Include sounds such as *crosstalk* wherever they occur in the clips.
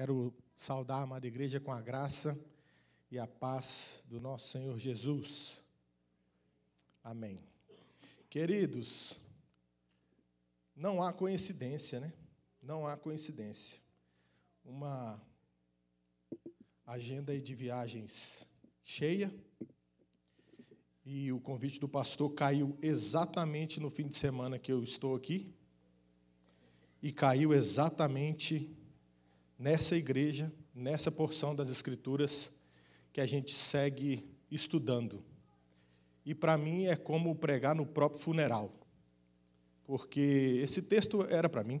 Quero saudar a amada igreja com a graça e a paz do nosso Senhor Jesus. Amém. Queridos, não há coincidência, né? Não há coincidência. Uma agenda de viagens cheia e o convite do pastor caiu exatamente no fim de semana que eu estou aqui e caiu exatamente nessa igreja, nessa porção das Escrituras que a gente segue estudando. E para mim é como pregar no próprio funeral, porque esse texto era para mim,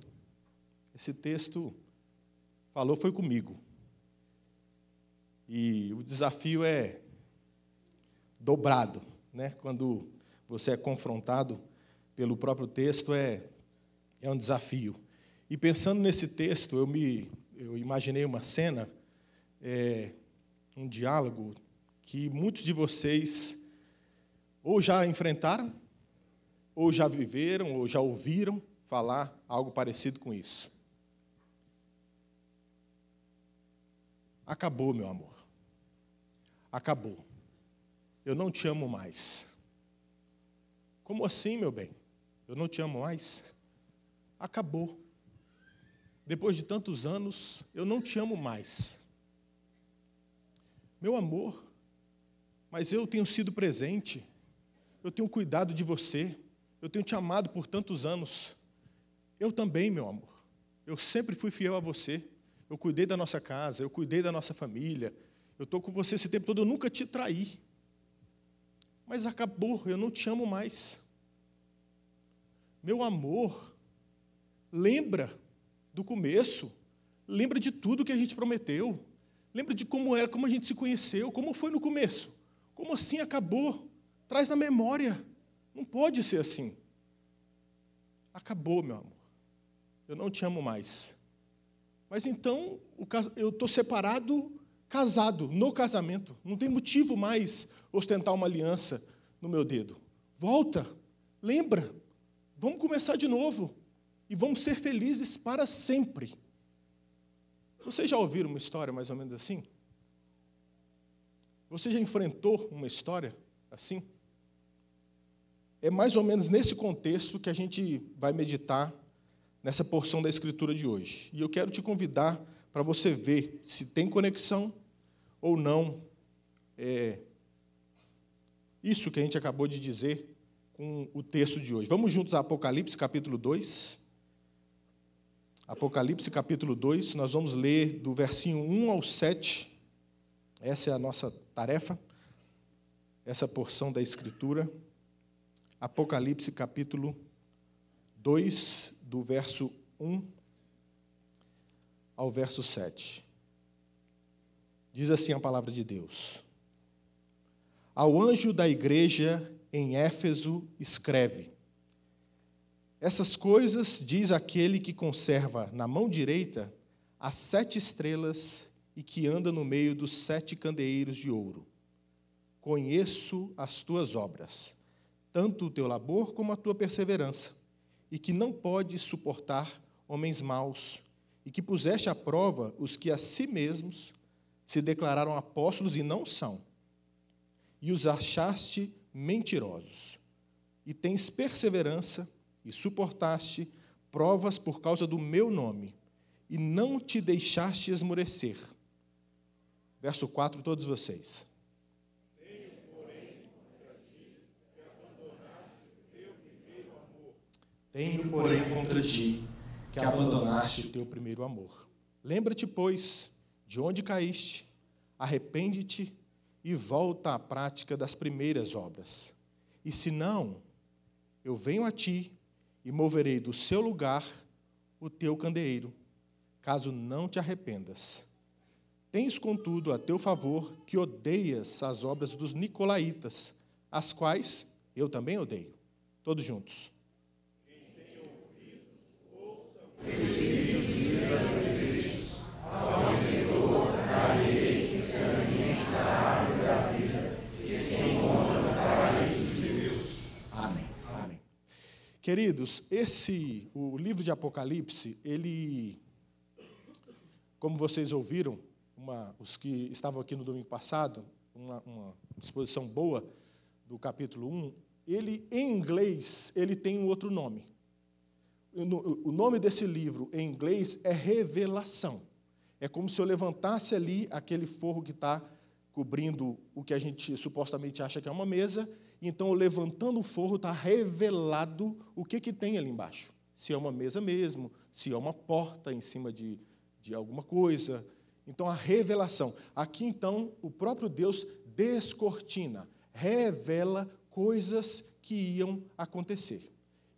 esse texto falou foi comigo. E o desafio é dobrado, né? Quando você é confrontado pelo próprio texto é é um desafio. E pensando nesse texto, eu me eu imaginei uma cena, é, um diálogo que muitos de vocês ou já enfrentaram, ou já viveram, ou já ouviram falar algo parecido com isso. Acabou, meu amor. Acabou. Eu não te amo mais. Como assim, meu bem? Eu não te amo mais? Acabou depois de tantos anos, eu não te amo mais. Meu amor, mas eu tenho sido presente, eu tenho cuidado de você, eu tenho te amado por tantos anos. Eu também, meu amor. Eu sempre fui fiel a você. Eu cuidei da nossa casa, eu cuidei da nossa família. Eu estou com você esse tempo todo, eu nunca te traí. Mas acabou, eu não te amo mais. Meu amor, lembra do começo, lembra de tudo que a gente prometeu, lembra de como era, como a gente se conheceu, como foi no começo, como assim acabou, traz na memória. Não pode ser assim. Acabou, meu amor. Eu não te amo mais. Mas então eu estou separado, casado, no casamento. Não tem motivo mais ostentar uma aliança no meu dedo. Volta, lembra. Vamos começar de novo e vão ser felizes para sempre. Você já ouviram uma história mais ou menos assim? Você já enfrentou uma história assim? É mais ou menos nesse contexto que a gente vai meditar nessa porção da Escritura de hoje. E eu quero te convidar para você ver se tem conexão ou não é, isso que a gente acabou de dizer com o texto de hoje. Vamos juntos a Apocalipse capítulo 2. Apocalipse capítulo 2, nós vamos ler do versinho 1 ao 7. Essa é a nossa tarefa, essa porção da Escritura. Apocalipse capítulo 2, do verso 1 ao verso 7. Diz assim a palavra de Deus: Ao anjo da igreja em Éfeso, escreve essas coisas diz aquele que conserva na mão direita as sete estrelas e que anda no meio dos sete candeeiros de ouro. Conheço as tuas obras, tanto o teu labor como a tua perseverança, e que não podes suportar homens maus, e que puseste à prova os que a si mesmos se declararam apóstolos e não são, e os achaste mentirosos, e tens perseverança e suportaste provas por causa do meu nome, e não te deixaste esmorecer. Verso 4, todos vocês. Tenho, porém, contra ti que abandonaste o teu primeiro amor. Lembra-te, pois, de onde caíste, arrepende-te e volta à prática das primeiras obras. E se não, eu venho a ti e moverei do seu lugar o teu candeeiro, caso não te arrependas. Tens, contudo, a teu favor que odeias as obras dos nicolaítas, as quais eu também odeio. Todos juntos. Quem tem ouvido, ouça o Queridos, esse o livro de Apocalipse, ele como vocês ouviram, uma, os que estavam aqui no domingo passado, uma, uma, boa do capítulo 1, ele, em inglês, ele tem um outro nome. O nome desse livro, em inglês, é Revelação. É como se eu levantasse ali aquele forro que está cobrindo o que a gente supostamente acha que é uma mesa, então, levantando o forro, está revelado o que, que tem ali embaixo. Se é uma mesa mesmo, se é uma porta em cima de, de alguma coisa. Então, a revelação. Aqui, então, o próprio Deus descortina, revela coisas que iam acontecer.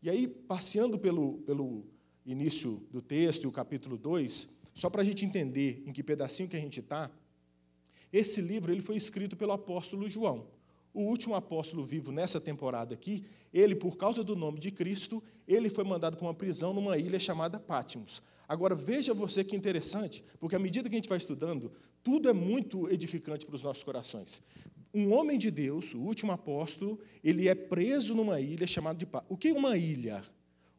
E aí, passeando pelo, pelo início do texto e o capítulo 2, só para a gente entender em que pedacinho que a gente está, esse livro ele foi escrito pelo apóstolo João o último apóstolo vivo nessa temporada aqui, ele, por causa do nome de Cristo, ele foi mandado para uma prisão numa ilha chamada Patmos. Agora, veja você que interessante, porque à medida que a gente vai estudando, tudo é muito edificante para os nossos corações. Um homem de Deus, o último apóstolo, ele é preso numa ilha chamada de Patmos. O que é uma ilha?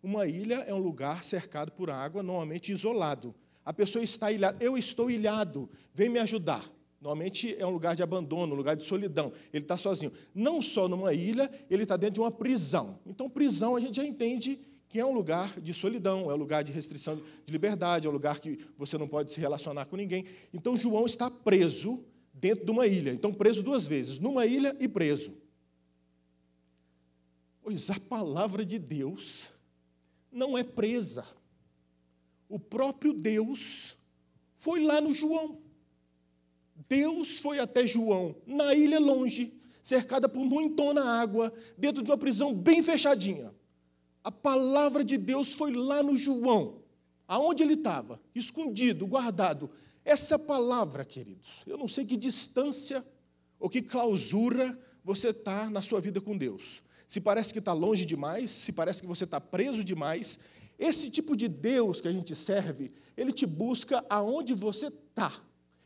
Uma ilha é um lugar cercado por água, normalmente isolado. A pessoa está ilhada. Eu estou ilhado, vem me ajudar. Normalmente é um lugar de abandono, um lugar de solidão. Ele está sozinho. Não só numa ilha, ele está dentro de uma prisão. Então, prisão a gente já entende que é um lugar de solidão, é um lugar de restrição de liberdade, é um lugar que você não pode se relacionar com ninguém. Então, João está preso dentro de uma ilha. Então, preso duas vezes, numa ilha e preso. Pois a palavra de Deus não é presa. O próprio Deus foi lá no João. Deus foi até João, na ilha longe, cercada por muitona água, dentro de uma prisão bem fechadinha. A palavra de Deus foi lá no João, aonde ele estava, escondido, guardado. Essa palavra, queridos, eu não sei que distância ou que clausura você está na sua vida com Deus. Se parece que está longe demais, se parece que você está preso demais, esse tipo de Deus que a gente serve, ele te busca aonde você está.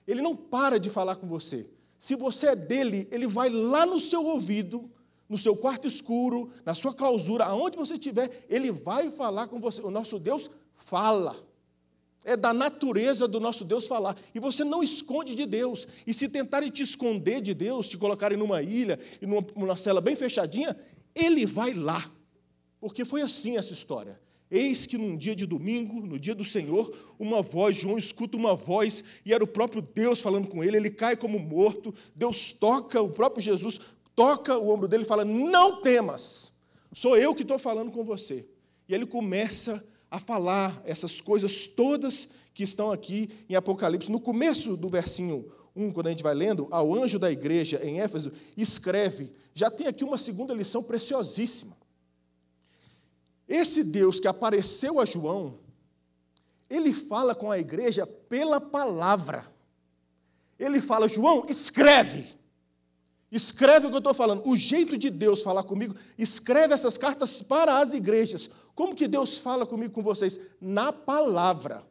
Ele não para de falar com você. Se você é dele, ele vai lá no seu ouvido, no seu quarto escuro, na sua clausura, aonde você estiver, ele vai falar com você. O nosso Deus fala. É da natureza do nosso Deus falar. E você não esconde de Deus. E se tentarem te esconder de Deus, te colocarem numa ilha e numa, numa cela bem fechadinha, ele vai lá. Porque foi assim essa história. Eis que num dia de domingo, no dia do Senhor, uma voz, João escuta uma voz, e era o próprio Deus falando com ele, ele cai como morto, Deus toca, o próprio Jesus toca o ombro dele e fala: Não temas, sou eu que estou falando com você. E ele começa a falar essas coisas todas que estão aqui em Apocalipse. No começo do versinho 1, quando a gente vai lendo, ao anjo da igreja em Éfeso, escreve: já tem aqui uma segunda lição preciosíssima. Esse Deus que apareceu a João, ele fala com a igreja pela palavra. Ele fala, João, escreve. Escreve o que eu estou falando. O jeito de Deus falar comigo, escreve essas cartas para as igrejas. Como que Deus fala comigo, com vocês? Na palavra.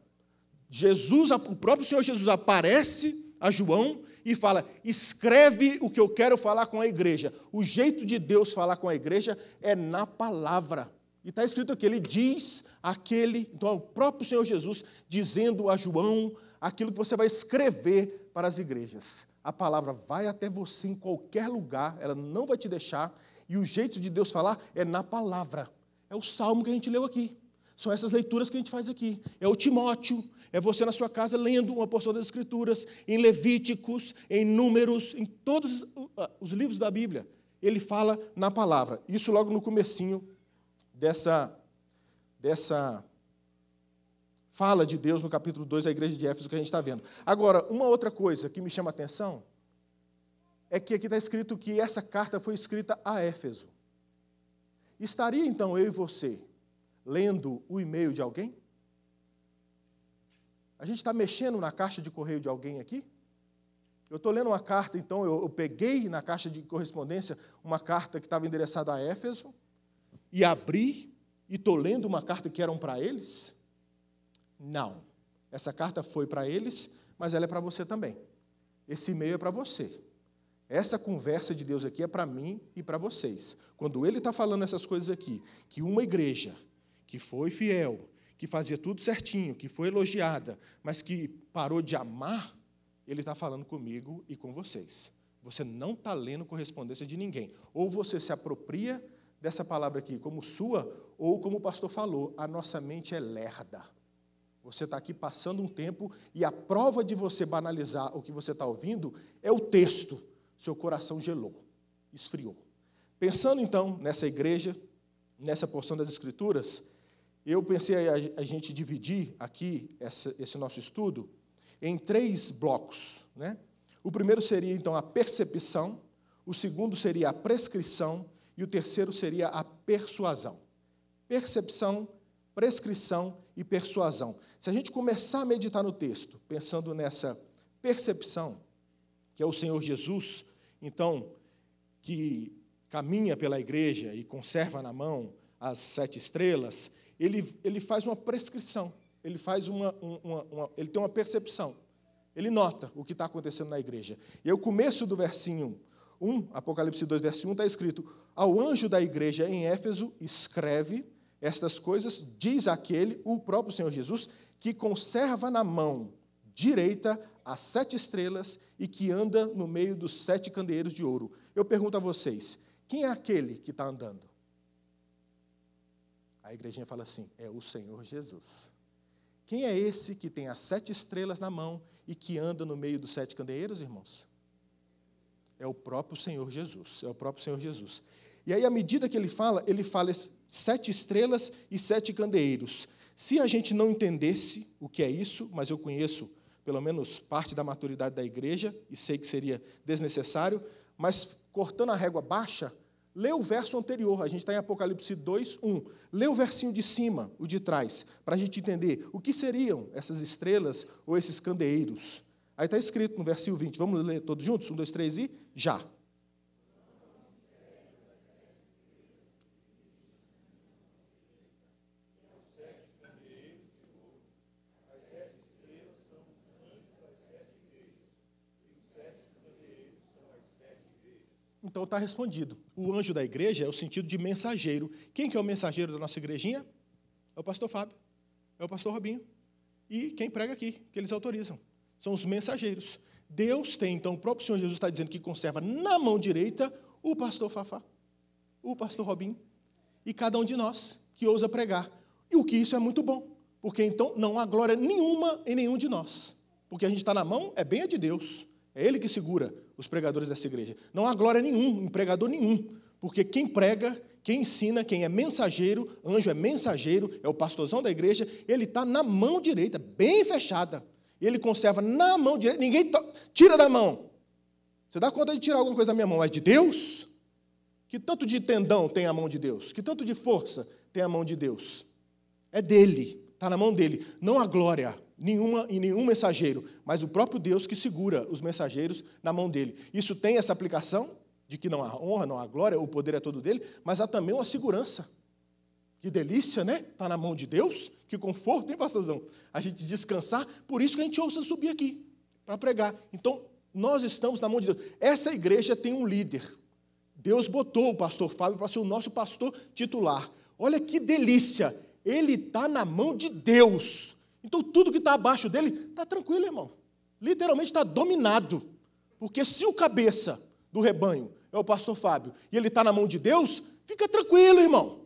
Jesus, o próprio Senhor Jesus aparece a João e fala: escreve o que eu quero falar com a igreja. O jeito de Deus falar com a igreja é na palavra. E está escrito aqui, ele diz aquele, então é o próprio Senhor Jesus dizendo a João aquilo que você vai escrever para as igrejas. A palavra vai até você em qualquer lugar, ela não vai te deixar, e o jeito de Deus falar é na palavra. É o salmo que a gente leu aqui. São essas leituras que a gente faz aqui. É o Timóteo, é você na sua casa lendo uma porção das Escrituras, em Levíticos, em Números, em todos os ah, livros da Bíblia. Ele fala na palavra. Isso logo no comecinho dessa, dessa fala de Deus no capítulo 2 da igreja de Éfeso que a gente está vendo. Agora, uma outra coisa que me chama a atenção é que aqui está escrito que essa carta foi escrita a Éfeso. Estaria então eu e você lendo o e-mail de alguém? A gente está mexendo na caixa de correio de alguém aqui? Eu estou lendo uma carta, então eu, eu peguei na caixa de correspondência uma carta que estava endereçada a Éfeso e abri e estou lendo uma carta que eram para eles? Não. Essa carta foi para eles, mas ela é para você também. Esse e-mail é para você. Essa conversa de Deus aqui é para mim e para vocês. Quando ele está falando essas coisas aqui, que uma igreja que foi fiel, que fazia tudo certinho, que foi elogiada, mas que parou de amar, ele está falando comigo e com vocês. Você não está lendo correspondência de ninguém. Ou você se apropria dessa palavra aqui, como sua, ou como o pastor falou, a nossa mente é lerda. Você está aqui passando um tempo e a prova de você banalizar o que você está ouvindo é o texto. Seu coração gelou, esfriou. Pensando então nessa igreja, nessa porção das Escrituras, eu pensei a, gente dividir aqui esse nosso estudo em três blocos. Né? O primeiro seria então a percepção, o segundo seria a prescrição e o terceiro seria a persuasão. Percepção, prescrição e persuasão. Se a gente começar a meditar no texto, pensando nessa percepção, que é o Senhor Jesus, então, que caminha pela igreja e conserva na mão as sete estrelas, ele, ele faz uma prescrição, ele faz uma, uma, uma ele tem uma percepção, ele nota o que está acontecendo na igreja. E aí, o começo do versinho 1, Apocalipse 2, verso 1, está escrito: ao anjo da igreja em Éfeso, escreve estas coisas, diz aquele, o próprio Senhor Jesus, que conserva na mão direita as sete estrelas e que anda no meio dos sete candeeiros de ouro. Eu pergunto a vocês: quem é aquele que está andando? A igrejinha fala assim: é o Senhor Jesus. Quem é esse que tem as sete estrelas na mão e que anda no meio dos sete candeeiros, irmãos? É o próprio Senhor Jesus. É o próprio Senhor Jesus. E aí, à medida que ele fala, ele fala sete estrelas e sete candeeiros. Se a gente não entendesse o que é isso, mas eu conheço pelo menos parte da maturidade da igreja e sei que seria desnecessário, mas cortando a régua baixa, lê o verso anterior, a gente está em Apocalipse 2, 1. Lê o versinho de cima, o de trás, para a gente entender o que seriam essas estrelas ou esses candeeiros. Aí está escrito no versículo 20, vamos ler todos juntos? Um, dois, três e já. Então está respondido. O anjo da igreja é o sentido de mensageiro. Quem que é o mensageiro da nossa igrejinha? É o pastor Fábio, é o pastor Robinho. E quem prega aqui, que eles autorizam. São os mensageiros. Deus tem, então, o próprio Senhor Jesus está dizendo que conserva na mão direita o pastor Fafá, o pastor Robinho e cada um de nós que ousa pregar. E o que isso é muito bom, porque então não há glória nenhuma em nenhum de nós. Porque a gente está na mão, é bem a de Deus. É ele que segura os pregadores dessa igreja. Não há glória nenhum, empregador nenhum, porque quem prega, quem ensina, quem é mensageiro, anjo é mensageiro, é o pastorzão da igreja, ele está na mão direita, bem fechada. Ele conserva na mão direita, ninguém tira da mão. Você dá conta de tirar alguma coisa da minha mão, É de Deus? Que tanto de tendão tem a mão de Deus? Que tanto de força tem a mão de Deus? É dele, está na mão dele. Não há glória, nenhuma e nenhum mensageiro, mas o próprio Deus que segura os mensageiros na mão dele. Isso tem essa aplicação de que não há honra, não há glória, o poder é todo dele, mas há também uma segurança. Que delícia, né? Está na mão de Deus, que conforto, hein, pastorzão? A gente descansar, por isso que a gente ouça subir aqui, para pregar. Então, nós estamos na mão de Deus. Essa igreja tem um líder. Deus botou o pastor Fábio para ser o nosso pastor titular. Olha que delícia! Ele está na mão de Deus. Então tudo que está abaixo dele está tranquilo, irmão. Literalmente está dominado. Porque se o cabeça do rebanho é o pastor Fábio e ele está na mão de Deus, fica tranquilo, irmão.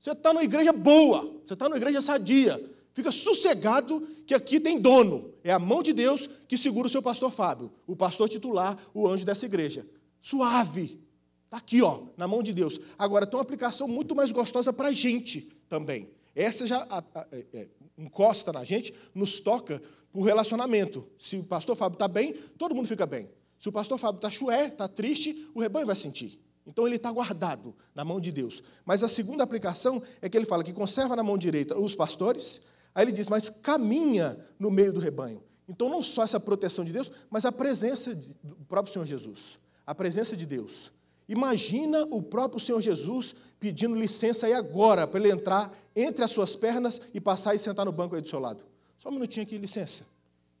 Você está numa igreja boa, você está numa igreja sadia. Fica sossegado que aqui tem dono. É a mão de Deus que segura o seu pastor Fábio, o pastor titular, o anjo dessa igreja. Suave. Está aqui, ó, na mão de Deus. Agora, tem uma aplicação muito mais gostosa para a gente também. Essa já a, a, é, é, encosta na gente, nos toca por relacionamento. Se o pastor Fábio está bem, todo mundo fica bem. Se o pastor Fábio está chué, está triste, o rebanho vai sentir. Então ele está guardado na mão de Deus. Mas a segunda aplicação é que ele fala que conserva na mão direita os pastores, aí ele diz, mas caminha no meio do rebanho. Então não só essa proteção de Deus, mas a presença do próprio Senhor Jesus, a presença de Deus. Imagina o próprio Senhor Jesus pedindo licença aí agora para ele entrar entre as suas pernas e passar e sentar no banco aí do seu lado. Só um minutinho aqui, licença.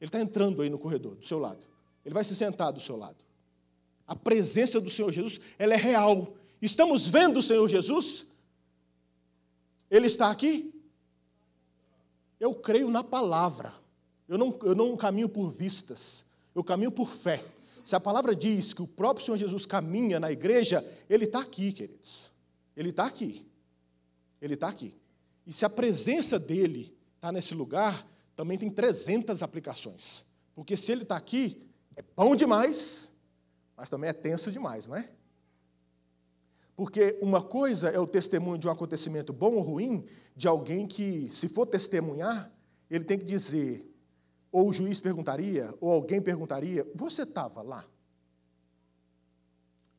Ele está entrando aí no corredor, do seu lado. Ele vai se sentar do seu lado. A presença do Senhor Jesus, ela é real. Estamos vendo o Senhor Jesus? Ele está aqui? Eu creio na palavra. Eu não, eu não caminho por vistas. Eu caminho por fé. Se a palavra diz que o próprio Senhor Jesus caminha na igreja, ele está aqui, queridos. Ele está aqui. Ele está aqui. E se a presença dele está nesse lugar, também tem 300 aplicações. Porque se ele está aqui, é bom demais, mas também é tenso demais, não é? Porque uma coisa é o testemunho de um acontecimento bom ou ruim, de alguém que, se for testemunhar, ele tem que dizer, ou o juiz perguntaria, ou alguém perguntaria: Você estava lá?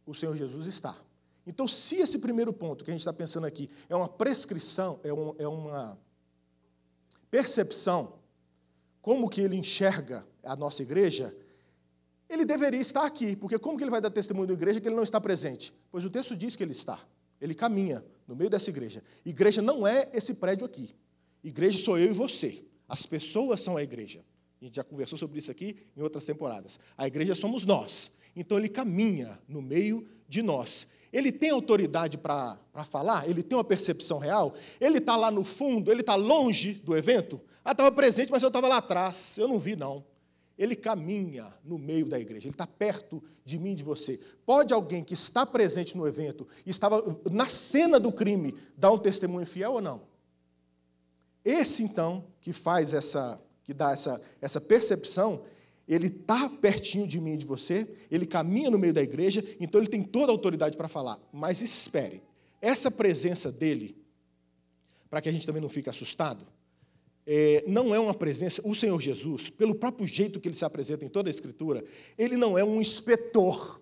O Senhor Jesus está. Então, se esse primeiro ponto que a gente está pensando aqui é uma prescrição, é, um, é uma percepção, como que ele enxerga a nossa igreja, ele deveria estar aqui, porque como que ele vai dar testemunho da igreja que ele não está presente? Pois o texto diz que ele está. Ele caminha no meio dessa igreja. Igreja não é esse prédio aqui. Igreja sou eu e você. As pessoas são a igreja. A gente já conversou sobre isso aqui em outras temporadas. A igreja somos nós. Então ele caminha no meio de nós. Ele tem autoridade para falar? Ele tem uma percepção real? Ele está lá no fundo? Ele está longe do evento? Ah, estava presente, mas eu estava lá atrás. Eu não vi, não. Ele caminha no meio da igreja, ele está perto de mim e de você. Pode alguém que está presente no evento, estava na cena do crime, dar um testemunho fiel ou não? Esse, então, que faz essa, que dá essa, essa percepção, ele está pertinho de mim e de você, ele caminha no meio da igreja, então ele tem toda a autoridade para falar. Mas espere, essa presença dele, para que a gente também não fique assustado, é, não é uma presença, o Senhor Jesus, pelo próprio jeito que ele se apresenta em toda a Escritura, ele não é um inspetor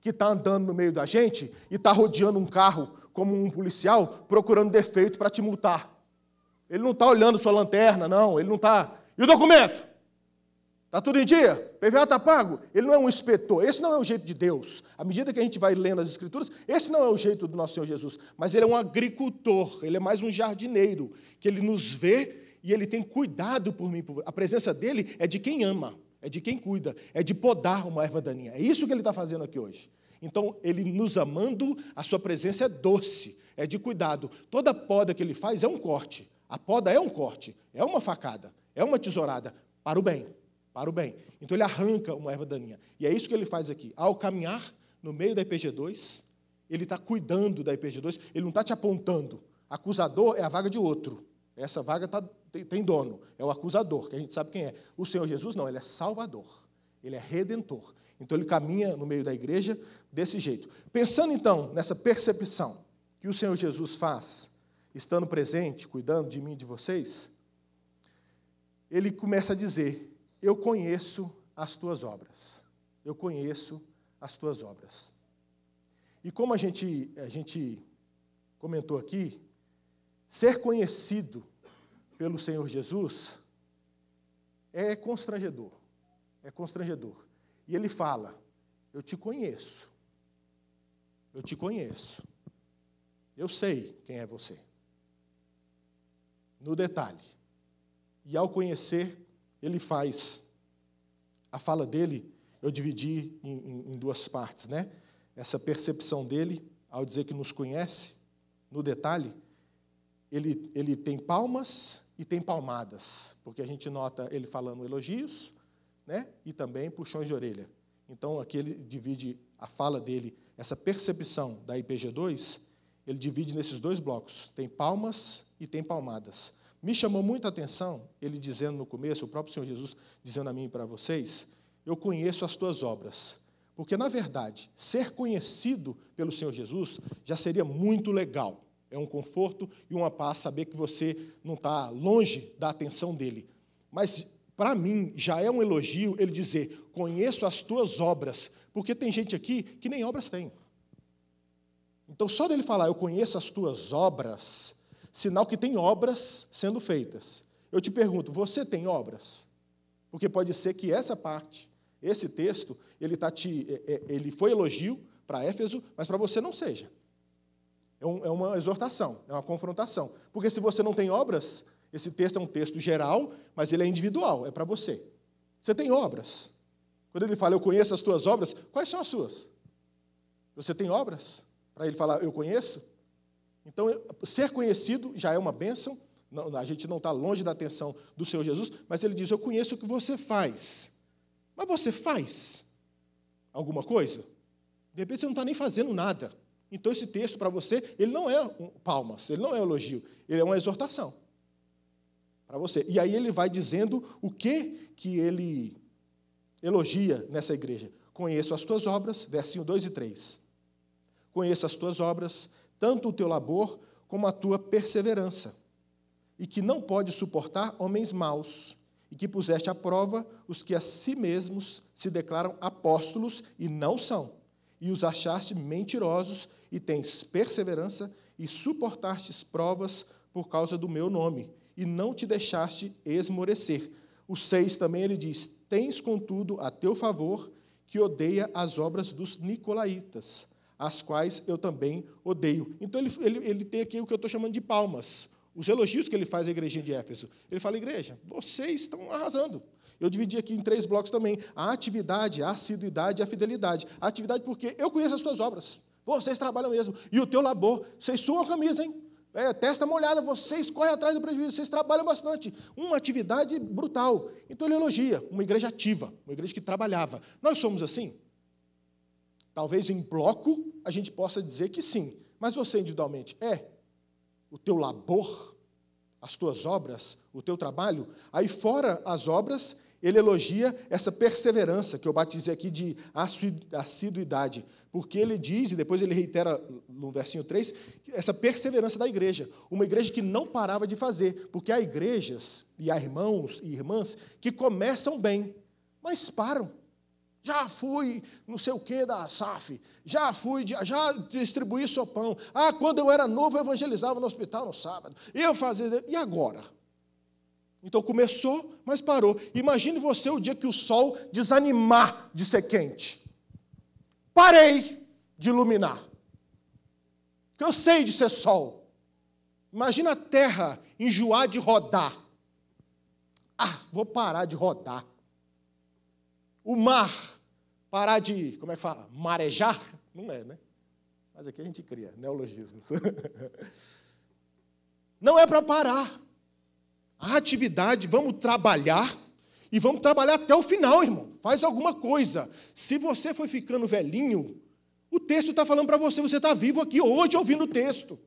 que está andando no meio da gente e está rodeando um carro como um policial procurando defeito para te multar. Ele não está olhando sua lanterna, não, ele não está. E o documento? Está tudo em dia? PVA está pago? Ele não é um inspetor. Esse não é o jeito de Deus. À medida que a gente vai lendo as Escrituras, esse não é o jeito do nosso Senhor Jesus. Mas ele é um agricultor, ele é mais um jardineiro, que ele nos vê e ele tem cuidado por mim. A presença dele é de quem ama, é de quem cuida, é de podar uma erva daninha. É isso que ele está fazendo aqui hoje. Então, ele nos amando, a sua presença é doce, é de cuidado. Toda poda que ele faz é um corte. A poda é um corte, é uma facada, é uma tesourada para o bem para o bem. Então ele arranca uma erva daninha. E é isso que ele faz aqui. Ao caminhar no meio da IPG2, ele está cuidando da IPG2, ele não está te apontando. Acusador é a vaga de outro. Essa vaga tá, tem, tem dono, é o acusador, que a gente sabe quem é. O Senhor Jesus não, ele é salvador, ele é redentor. Então ele caminha no meio da igreja desse jeito. Pensando então nessa percepção que o Senhor Jesus faz, estando presente, cuidando de mim e de vocês, ele começa a dizer eu conheço as tuas obras. Eu conheço as tuas obras. E como a gente, a gente comentou aqui, ser conhecido pelo Senhor Jesus é constrangedor. É constrangedor. E ele fala: Eu te conheço. Eu te conheço. Eu sei quem é você. No detalhe. E ao conhecer, ele faz. A fala dele eu dividi em, em, em duas partes, né? Essa percepção dele, ao dizer que nos conhece, no detalhe, ele, ele tem palmas e tem palmadas, porque a gente nota ele falando elogios, né? E também puxões de orelha. Então aqui ele divide a fala dele, essa percepção da IPG2, ele divide nesses dois blocos: tem palmas e tem palmadas. Me chamou muita atenção ele dizendo no começo, o próprio Senhor Jesus dizendo a mim e para vocês: Eu conheço as tuas obras. Porque, na verdade, ser conhecido pelo Senhor Jesus já seria muito legal. É um conforto e uma paz saber que você não está longe da atenção dele. Mas, para mim, já é um elogio ele dizer: Conheço as tuas obras. Porque tem gente aqui que nem obras tem. Então, só dele falar, Eu conheço as tuas obras, sinal que tem obras sendo feitas. Eu te pergunto, você tem obras? Porque pode ser que essa parte, esse texto, ele, tá te, é, é, ele foi elogio para Éfeso, mas para você não seja. É, é uma exortação, é uma confrontação. Porque se você não tem obras, esse texto é um texto geral, mas ele é individual, é para você. Você tem obras. Quando ele fala, eu conheço as tuas obras, quais são as suas? Você tem obras? Para ele falar, eu conheço? Então, ser conhecido já é uma bênção, a gente não está longe da atenção do Senhor Jesus, mas ele diz: Eu conheço o que você faz. Mas você faz alguma coisa? De repente você não está nem fazendo nada. Então, esse texto para você, ele não é um palmas, ele não é um elogio, ele é uma exortação para você. E aí ele vai dizendo o que que ele elogia nessa igreja. Conheço as tuas obras, versinho 2 e 3. Conheço as tuas obras, tanto o teu labor como a tua perseverança, e que não pode suportar homens maus, e que puseste à prova os que a si mesmos se declaram apóstolos e não são, e os achaste mentirosos, e tens perseverança, e suportastes provas por causa do meu nome, e não te deixaste esmorecer. O 6 também ele diz: Tens, contudo, a teu favor que odeia as obras dos nicolaítas as quais eu também odeio. Então ele, ele, ele tem aqui o que eu estou chamando de palmas, os elogios que ele faz à igreja de Éfeso. Ele fala, igreja, vocês estão arrasando. Eu dividi aqui em três blocos também: a atividade, a assiduidade e a fidelidade. A atividade, porque eu conheço as suas obras. Vocês trabalham mesmo. E o teu labor, vocês suam a camisa, hein? É, testa molhada, vocês correm atrás do prejuízo, vocês trabalham bastante. Uma atividade brutal. Então ele elogia, uma igreja ativa, uma igreja que trabalhava. Nós somos assim? Talvez em bloco a gente possa dizer que sim, mas você individualmente é? O teu labor, as tuas obras, o teu trabalho? Aí fora as obras, ele elogia essa perseverança, que eu batizei aqui de assiduidade, porque ele diz, e depois ele reitera no versinho 3, essa perseverança da igreja, uma igreja que não parava de fazer, porque há igrejas e há irmãos e irmãs que começam bem, mas param já fui não sei o que da SAF, já fui, já distribuí sopão. Ah, quando eu era novo, eu evangelizava no hospital no sábado. Eu fazia. E agora? Então começou, mas parou. Imagine você o dia que o sol desanimar de ser quente. Parei de iluminar. Cansei de ser sol. Imagina a terra enjoar de rodar. Ah, vou parar de rodar. O mar parar de, como é que fala, marejar? Não é, né? Mas aqui a gente cria neologismos. *laughs* Não é para parar. A atividade, vamos trabalhar e vamos trabalhar até o final, irmão. Faz alguma coisa. Se você foi ficando velhinho, o texto está falando para você, você está vivo aqui hoje ouvindo o texto.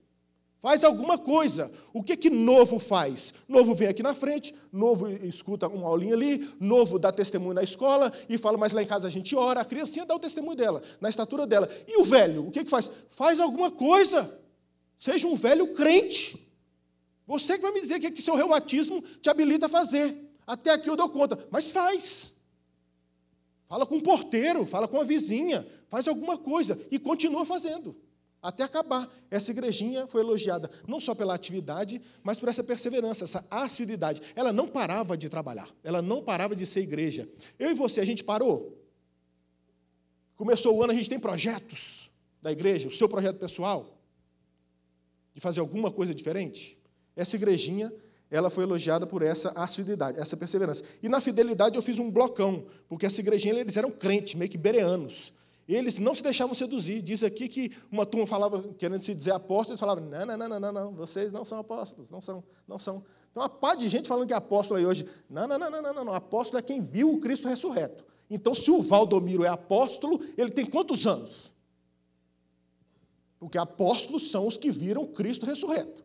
Faz alguma coisa. O que que novo faz? Novo vem aqui na frente, novo escuta uma aulinha ali, novo dá testemunho na escola e fala, mas lá em casa a gente ora, a criancinha dá o testemunho dela, na estatura dela. E o velho, o que que faz? Faz alguma coisa. Seja um velho crente. Você que vai me dizer o que, que seu reumatismo te habilita a fazer. Até aqui eu dou conta, mas faz. Fala com o porteiro, fala com a vizinha, faz alguma coisa e continua fazendo até acabar. Essa igrejinha foi elogiada não só pela atividade, mas por essa perseverança, essa assiduidade. Ela não parava de trabalhar, ela não parava de ser igreja. Eu e você, a gente parou? Começou o ano, a gente tem projetos da igreja, o seu projeto pessoal, de fazer alguma coisa diferente. Essa igrejinha, ela foi elogiada por essa assiduidade, essa perseverança. E na fidelidade eu fiz um blocão, porque essa igrejinha, eles eram crentes, meio que bereanos. Eles não se deixavam seduzir. Diz aqui que uma turma falava, querendo se dizer apóstolo, eles falavam: não, não, não, não, não, vocês não são apóstolos, não são, não são. Então, uma pá de gente falando que é apóstolo aí hoje. Não, não, não, não, não, não, apóstolo é quem viu o Cristo ressurreto. Então, se o Valdomiro é apóstolo, ele tem quantos anos? Porque apóstolos são os que viram Cristo ressurreto.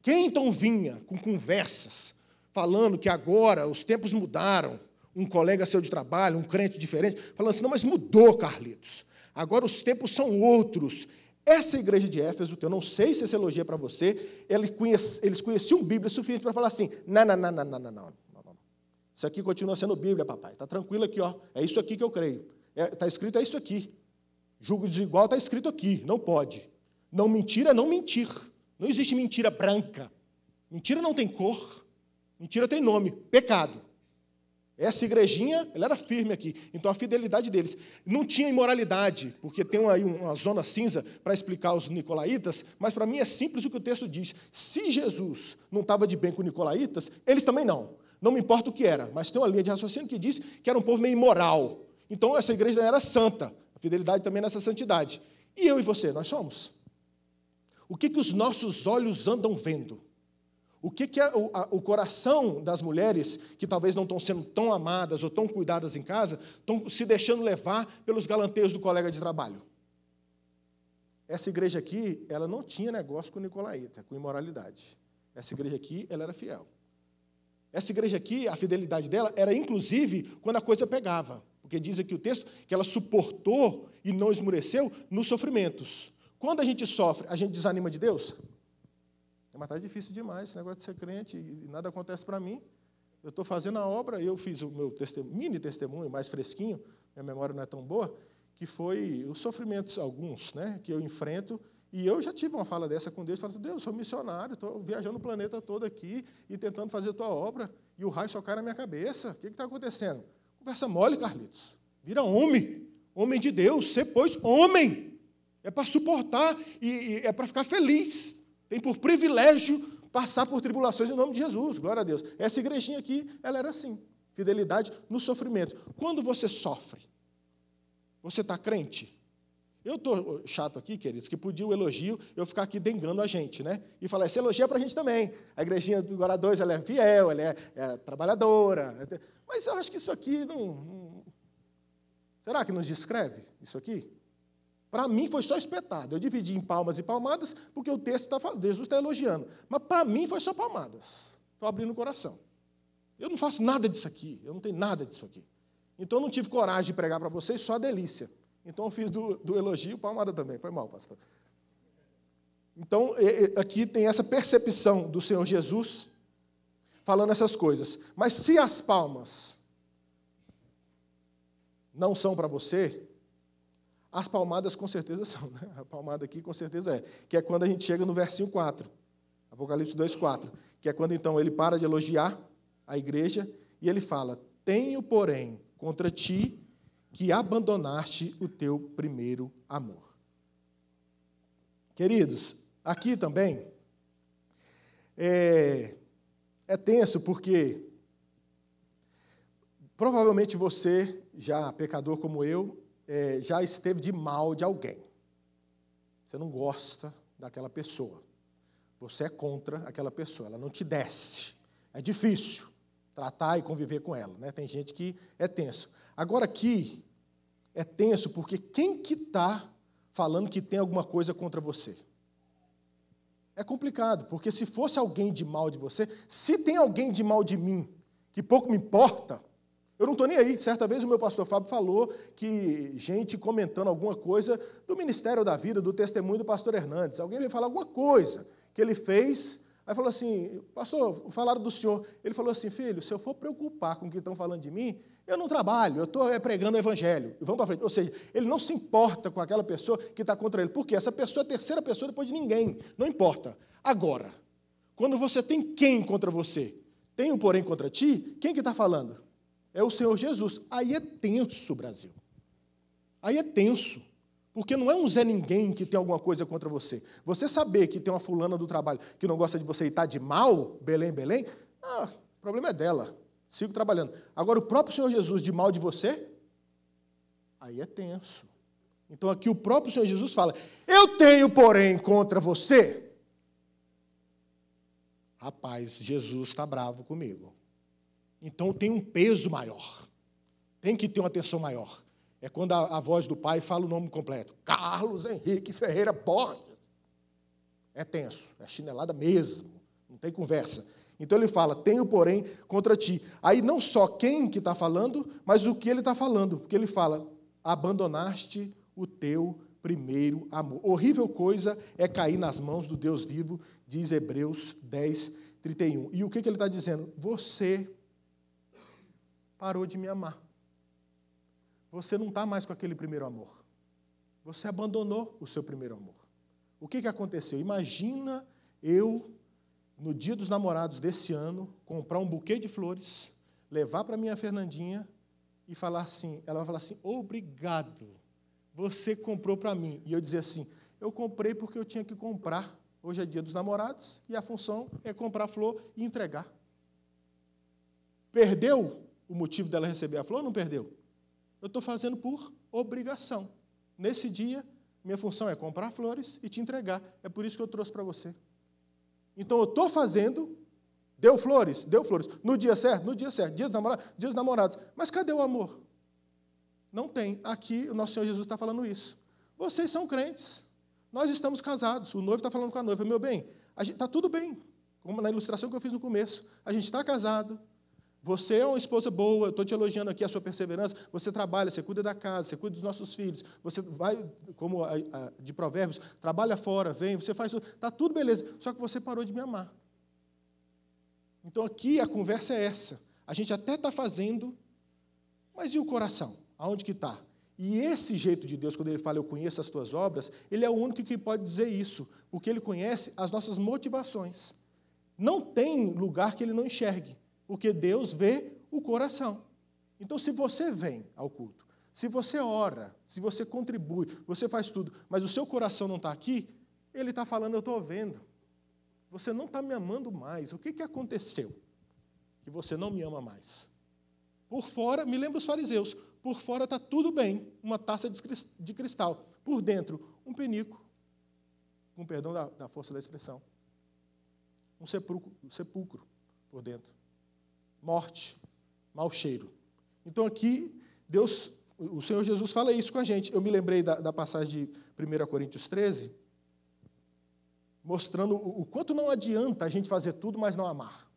Quem então vinha com conversas, falando que agora os tempos mudaram, um colega seu de trabalho, um crente diferente, falando assim: não, mas mudou, Carlitos. Agora os tempos são outros. Essa igreja de Éfeso, que eu não sei se essa elogia é para você, eles, conhece eles conheciam Bíblia suficiente para falar assim: não, não, não, não, não, não, não, não. Isso aqui continua sendo Bíblia, papai. Está tranquilo aqui, ó. É isso aqui que eu creio. Está é, tá escrito, é isso aqui. Julgo desigual está escrito aqui. Não pode. Não mentira não mentir. Não existe mentira branca. Mentira não tem cor. Mentira tem nome. Pecado. Essa igrejinha, ela era firme aqui. Então a fidelidade deles. Não tinha imoralidade, porque tem aí uma zona cinza para explicar os nicolaítas, mas para mim é simples o que o texto diz. Se Jesus não estava de bem com os nicolaítas, eles também não. Não me importa o que era, mas tem uma linha de raciocínio que diz que era um povo meio imoral. Então essa igreja era santa. A fidelidade também nessa santidade. E eu e você, nós somos? O que, que os nossos olhos andam vendo? O que, que é o, a, o, coração das mulheres que talvez não estão sendo tão amadas ou tão cuidadas em casa, estão se deixando levar pelos galanteios do colega de trabalho? Essa igreja aqui, ela não tinha negócio com Nicolaíta, com imoralidade. Essa igreja aqui, ela era fiel. Essa igreja aqui, a fidelidade dela era inclusive quando a coisa pegava. Porque diz aqui o texto que ela suportou e não esmureceu nos sofrimentos. Quando a gente sofre, a gente desanima de Deus? mas está difícil demais esse negócio de ser crente e nada acontece para mim. Eu estou fazendo a obra, eu fiz o meu testemunho, mini testemunho, mais fresquinho, minha memória não é tão boa, que foi os sofrimentos alguns né, que eu enfrento. E eu já tive uma fala dessa com Deus, falando, Deus, eu sou missionário, estou viajando o planeta todo aqui e tentando fazer a tua obra, e o raio só cai na minha cabeça. O que está acontecendo? Conversa mole, Carlitos. Vira homem, homem de Deus, ser, pois, homem. É para suportar e, e é para ficar feliz tem por privilégio passar por tribulações em nome de Jesus, glória a Deus. Essa igrejinha aqui, ela era assim, fidelidade no sofrimento. Quando você sofre, você está crente? Eu estou chato aqui, queridos, que podia o elogio eu ficar aqui dengando a gente, né? E falar, esse elogio é para a gente também. A igrejinha do Guará 2, ela é fiel, ela é, é, trabalhadora. Mas eu acho que isso aqui não, não... Será que nos descreve isso aqui? Para mim foi só espetado. Eu dividi em palmas e palmadas, porque o texto está falando Jesus está elogiando. Mas para mim foi só palmadas. Estou abrindo o coração. Eu não faço nada disso aqui, eu não tenho nada disso aqui. Então eu não tive coragem de pregar para vocês, só delícia. Então eu fiz do, do elogio palmada também. Foi mal, pastor. Então, aqui tem essa percepção do Senhor Jesus falando essas coisas. Mas se as palmas não são para você, as palmadas com certeza são, né? A palmada aqui com certeza é, que é quando a gente chega no versinho 4, Apocalipse 2, 4, que é quando então ele para de elogiar a igreja e ele fala: Tenho, porém, contra ti que abandonaste o teu primeiro amor. Queridos, aqui também é, é tenso porque provavelmente você, já pecador como eu, é, já esteve de mal de alguém. Você não gosta daquela pessoa. Você é contra aquela pessoa. Ela não te desce. É difícil tratar e conviver com ela. Né? Tem gente que é tenso. Agora aqui é tenso porque quem que está falando que tem alguma coisa contra você? É complicado, porque se fosse alguém de mal de você, se tem alguém de mal de mim, que pouco me importa, eu não estou nem aí. Certa vez o meu pastor Fábio falou que gente comentando alguma coisa do Ministério da Vida, do testemunho do pastor Hernandes. Alguém veio falar alguma coisa que ele fez. Aí falou assim, pastor, falaram do senhor. Ele falou assim, filho, se eu for preocupar com o que estão falando de mim, eu não trabalho, eu estou é, pregando o evangelho. Vamos para frente. Ou seja, ele não se importa com aquela pessoa que está contra ele. Porque essa pessoa é a terceira pessoa depois de ninguém. Não importa. Agora, quando você tem quem contra você, tem um porém contra ti, quem que está falando? é o Senhor Jesus. Aí é tenso, Brasil. Aí é tenso. Porque não é um Zé Ninguém que tem alguma coisa contra você. Você saber que tem uma fulana do trabalho que não gosta de você e está de mal, Belém, Belém, ah, o problema é dela. Sigo trabalhando. Agora, o próprio Senhor Jesus de mal de você, aí é tenso. Então, aqui o próprio Senhor Jesus fala: Eu tenho, porém, contra você. Rapaz, Jesus está bravo comigo. Então tem um peso maior. Tem que ter uma atenção maior. É quando a, a voz do pai fala o nome completo. Carlos Henrique Ferreira Borges. É tenso, é chinelada mesmo, não tem conversa. Então ele fala: Tenho, porém, contra ti. Aí não só quem que está falando, mas o que ele está falando. Porque ele fala: Abandonaste o teu primeiro amor. Horrível coisa é cair nas mãos do Deus vivo, diz Hebreus 10, 31. E o que, que ele está dizendo? Você parou de me amar. Você não está mais com aquele primeiro amor. Você abandonou o seu primeiro amor. O que, que aconteceu? Imagina eu, no dia dos namorados desse ano, comprar um buquê de flores, levar para minha Fernandinha e falar assim: ela vai falar assim, obrigado, você comprou para mim. E eu dizer assim: eu comprei porque eu tinha que comprar. Hoje é dia dos namorados e a função é comprar flor e entregar. Perdeu o motivo dela receber a flor não perdeu? Eu estou fazendo por obrigação. Nesse dia, minha função é comprar flores e te entregar. É por isso que eu trouxe para você. Então eu estou fazendo, deu flores, deu flores. No dia certo, no dia certo, dia dos namorados, dia dos namorados. Mas cadê o amor? Não tem. Aqui o nosso Senhor Jesus está falando isso. Vocês são crentes. Nós estamos casados. O noivo está falando com a noiva. Meu bem, está tudo bem. Como na ilustração que eu fiz no começo. A gente está casado, você é uma esposa boa, estou te elogiando aqui a sua perseverança. Você trabalha, você cuida da casa, você cuida dos nossos filhos. Você vai, como a, a, de provérbios, trabalha fora, vem, você faz tudo. Está tudo beleza, só que você parou de me amar. Então aqui a conversa é essa. A gente até está fazendo, mas e o coração? Aonde que está? E esse jeito de Deus, quando ele fala, eu conheço as tuas obras, ele é o único que pode dizer isso, porque ele conhece as nossas motivações. Não tem lugar que ele não enxergue. Porque Deus vê o coração. Então, se você vem ao culto, se você ora, se você contribui, você faz tudo, mas o seu coração não está aqui, ele está falando: Eu estou vendo. Você não está me amando mais. O que, que aconteceu? Que você não me ama mais. Por fora, me lembra os fariseus, por fora está tudo bem, uma taça de cristal. Por dentro, um penico, com perdão da, da força da expressão. Um sepulcro, um sepulcro por dentro morte, mau cheiro. Então aqui, Deus, o Senhor Jesus fala isso com a gente. Eu me lembrei da, da passagem de 1 Coríntios 13, mostrando o, o quanto não adianta a gente fazer tudo, mas não amar.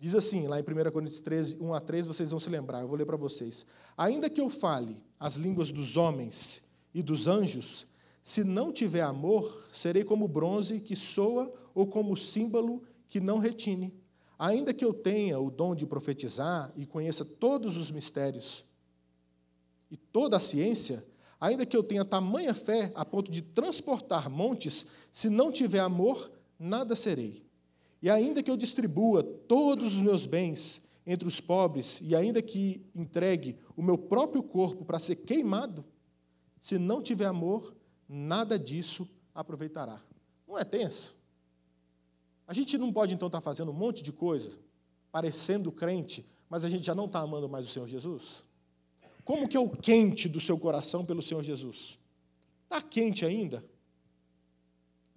Diz assim, lá em 1 Coríntios 13, 1 a 3, vocês vão se lembrar, eu vou ler para vocês. Ainda que eu fale as línguas dos homens e dos anjos, se não tiver amor, serei como bronze que soa ou como símbolo que não retine. Ainda que eu tenha o dom de profetizar e conheça todos os mistérios e toda a ciência, ainda que eu tenha tamanha fé a ponto de transportar montes, se não tiver amor, nada serei. E ainda que eu distribua todos os meus bens entre os pobres, e ainda que entregue o meu próprio corpo para ser queimado, se não tiver amor, nada disso aproveitará. Não é tenso? A gente não pode, então, estar tá fazendo um monte de coisa, parecendo crente, mas a gente já não está amando mais o Senhor Jesus? Como que é o quente do seu coração pelo Senhor Jesus? Está quente ainda?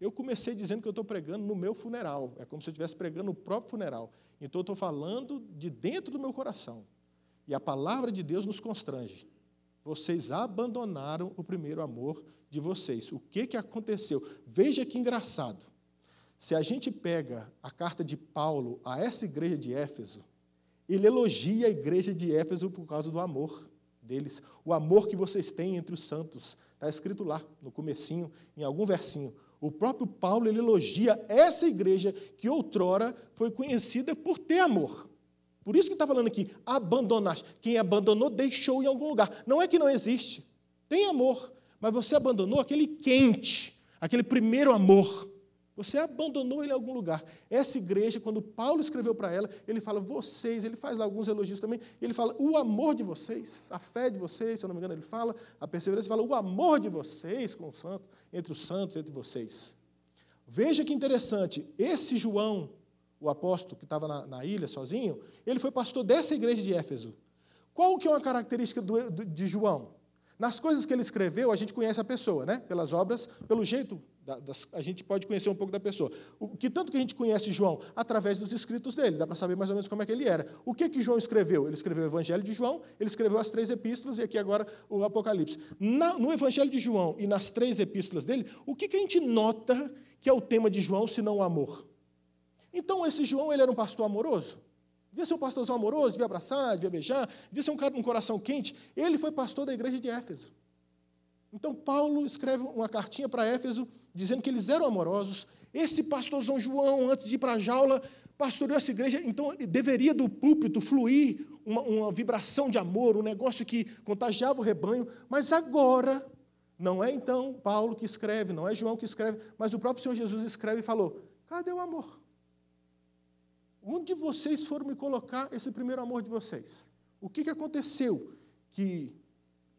Eu comecei dizendo que eu estou pregando no meu funeral. É como se eu estivesse pregando no próprio funeral. Então eu estou falando de dentro do meu coração. E a palavra de Deus nos constrange. Vocês abandonaram o primeiro amor de vocês. O que, que aconteceu? Veja que engraçado. Se a gente pega a carta de Paulo a essa igreja de Éfeso, ele elogia a igreja de Éfeso por causa do amor deles, o amor que vocês têm entre os santos. Está escrito lá, no comecinho, em algum versinho. O próprio Paulo ele elogia essa igreja que outrora foi conhecida por ter amor. Por isso que está falando aqui, abandonaste. Quem abandonou deixou em algum lugar. Não é que não existe. Tem amor, mas você abandonou aquele quente, aquele primeiro amor. Você abandonou ele em algum lugar. Essa igreja, quando Paulo escreveu para ela, ele fala, vocês, ele faz lá alguns elogios também, ele fala, o amor de vocês, a fé de vocês, se eu não me engano, ele fala, a perseverança, ele fala, o amor de vocês com os santos, entre os santos, entre vocês. Veja que interessante, esse João, o apóstolo que estava na, na ilha sozinho, ele foi pastor dessa igreja de Éfeso. Qual que é uma característica do, do, de João? Nas coisas que ele escreveu, a gente conhece a pessoa, né? Pelas obras, pelo jeito, da, das, a gente pode conhecer um pouco da pessoa. O que tanto que a gente conhece João através dos escritos dele, dá para saber mais ou menos como é que ele era. O que que João escreveu? Ele escreveu o Evangelho de João, ele escreveu as três epístolas e aqui agora o Apocalipse. Na, no Evangelho de João e nas três epístolas dele, o que que a gente nota que é o tema de João, se não o amor? Então esse João ele era um pastor amoroso? Devia ser um pastorzão amoroso, devia abraçar, devia beijar, devia ser um cara com um coração quente. Ele foi pastor da igreja de Éfeso. Então, Paulo escreve uma cartinha para Éfeso dizendo que eles eram amorosos. Esse pastorzão João, antes de ir para a jaula, pastoreou essa igreja, então deveria do púlpito fluir uma, uma, vibração de amor, um negócio que contagiava o rebanho, mas agora, não é então Paulo que escreve, não é João que escreve, mas o próprio Senhor Jesus escreve e falou: cadê o amor? onde vocês foram me colocar esse primeiro amor de vocês? O que, que aconteceu que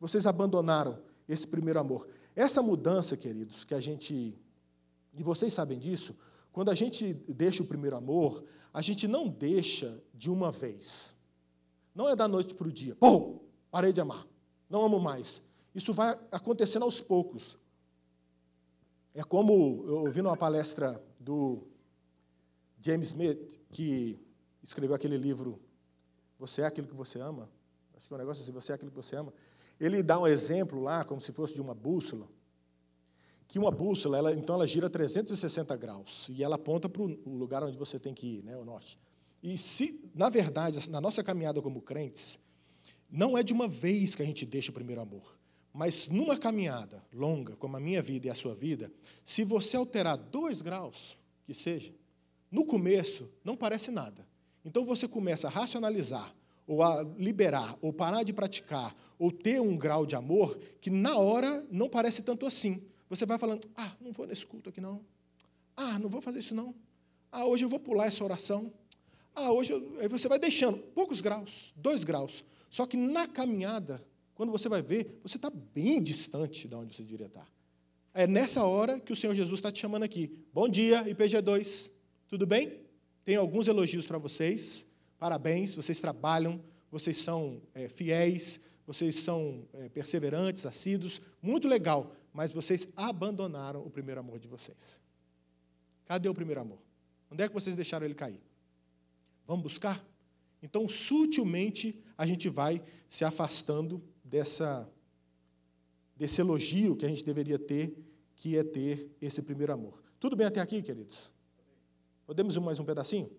vocês abandonaram esse primeiro amor? Essa mudança, queridos, que a gente. E vocês sabem disso, quando a gente deixa o primeiro amor, a gente não deixa de uma vez. Não é da noite para o dia. Pô, Parei de amar. Não amo mais. Isso vai acontecendo aos poucos. É como eu ouvi numa palestra do James Smith, que escreveu aquele livro Você é aquilo que você ama, acho que é um negócio assim, Você é aquilo que você ama, ele dá um exemplo lá, como se fosse de uma bússola, que uma bússola, ela, então, ela gira 360 graus e ela aponta para o lugar onde você tem que ir, né, o norte. E se, na verdade, na nossa caminhada como crentes, não é de uma vez que a gente deixa o primeiro amor, mas numa caminhada longa, como a minha vida e a sua vida, se você alterar dois graus, que seja, no começo, não parece nada. Então você começa a racionalizar, ou a liberar, ou parar de praticar, ou ter um grau de amor que na hora não parece tanto assim. Você vai falando: ah, não vou nesse culto aqui não. Ah, não vou fazer isso não. Ah, hoje eu vou pular essa oração. Ah, hoje eu... aí você vai deixando poucos graus, dois graus. Só que na caminhada, quando você vai ver, você está bem distante de onde você deveria estar. Tá. É nessa hora que o Senhor Jesus está te chamando aqui. Bom dia, IPG2. Tudo bem? Tenho alguns elogios para vocês. Parabéns, vocês trabalham, vocês são é, fiéis, vocês são é, perseverantes, assíduos. Muito legal, mas vocês abandonaram o primeiro amor de vocês. Cadê o primeiro amor? Onde é que vocês deixaram ele cair? Vamos buscar? Então, sutilmente, a gente vai se afastando dessa, desse elogio que a gente deveria ter, que é ter esse primeiro amor. Tudo bem até aqui, queridos? Podemos ir mais um pedacinho?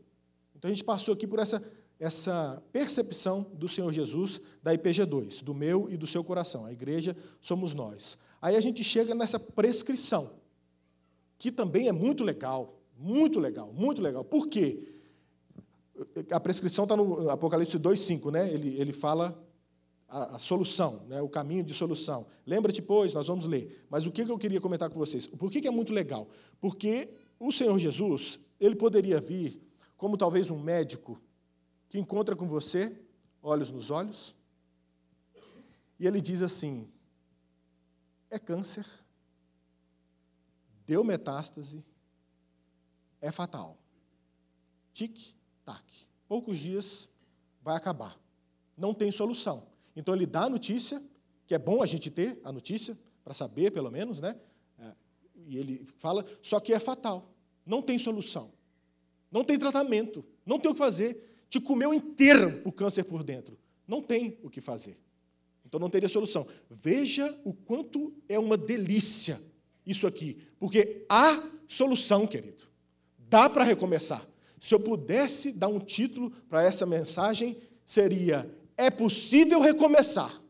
Então a gente passou aqui por essa, essa percepção do Senhor Jesus da IPG2, do meu e do seu coração. A igreja somos nós. Aí a gente chega nessa prescrição, que também é muito legal, muito legal, muito legal. Por quê? A prescrição está no Apocalipse 2,5, né? Ele, ele fala a, a, solução, né? o caminho de solução. Lembra-te, pois, nós vamos ler. Mas o que, que eu queria comentar com vocês? Por que, que é muito legal? Porque o Senhor Jesus, ele poderia vir como talvez um médico que encontra com você, olhos nos olhos, e ele diz assim: é câncer, deu metástase, é fatal. Tic-tac. Poucos dias vai acabar. Não tem solução. Então ele dá a notícia, que é bom a gente ter a notícia, para saber pelo menos, né? É, e ele fala, só que é fatal não tem solução, não tem tratamento, não tem o que fazer. Te comeu inteiro o câncer por dentro. Não tem o que fazer. Então não teria solução. Veja o quanto é uma delícia isso aqui, porque há solução, querido. Dá para recomeçar. Se eu pudesse dar um título para essa mensagem, seria: É possível recomeçar.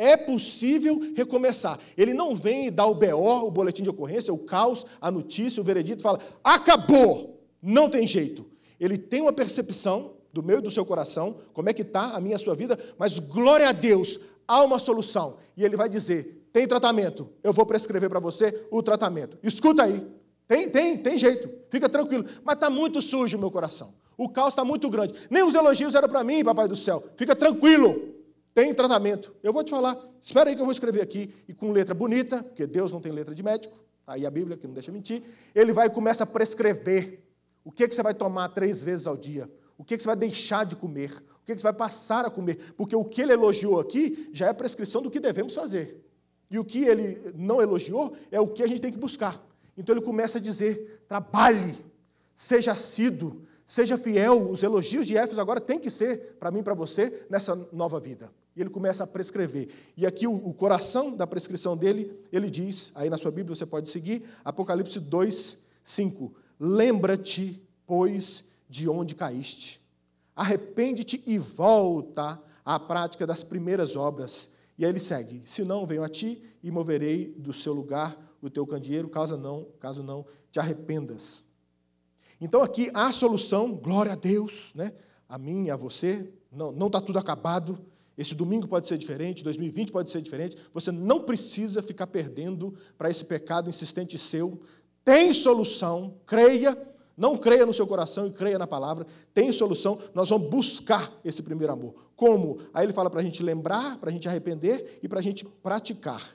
É possível recomeçar. Ele não vem e dá o BO, o boletim de ocorrência, o caos, a notícia, o veredito, fala: acabou, não tem jeito. Ele tem uma percepção do meu e do seu coração, como é que está a minha a sua vida, mas glória a Deus, há uma solução. E ele vai dizer: tem tratamento, eu vou prescrever para você o tratamento. Escuta aí, tem, tem, tem jeito, fica tranquilo. Mas está muito sujo o meu coração. O caos está muito grande. Nem os elogios eram para mim, papai do céu. Fica tranquilo. Tem tratamento. Eu vou te falar. Espera aí que eu vou escrever aqui. E com letra bonita, porque Deus não tem letra de médico, tá aí a Bíblia, que não deixa mentir, ele vai e começa a prescrever o que, que você vai tomar três vezes ao dia, o que, que você vai deixar de comer, o que, que você vai passar a comer. Porque o que ele elogiou aqui já é prescrição do que devemos fazer. E o que ele não elogiou é o que a gente tem que buscar. Então ele começa a dizer: trabalhe, seja assíduo, Seja fiel, os elogios de Éfeso agora têm que ser, para mim e para você, nessa nova vida. E ele começa a prescrever. E aqui o, o, coração da prescrição dele, ele diz, aí na sua Bíblia você pode seguir, Apocalipse 2, 5. Lembra-te, pois, de onde caíste. Arrepende-te e volta à prática das primeiras obras. E aí ele segue: Se não, venho a ti e moverei do seu lugar o teu candeeiro, caso não, caso não te arrependas. Então aqui há solução, glória a Deus, né? a mim, a você, não está tudo acabado. Esse domingo pode ser diferente, 2020 pode ser diferente. Você não precisa ficar perdendo para esse pecado insistente seu. Tem solução, creia, não creia no seu coração e creia na palavra. Tem solução, nós vamos buscar esse primeiro amor. Como? Aí ele fala para a gente lembrar, para a gente arrepender e para a gente praticar.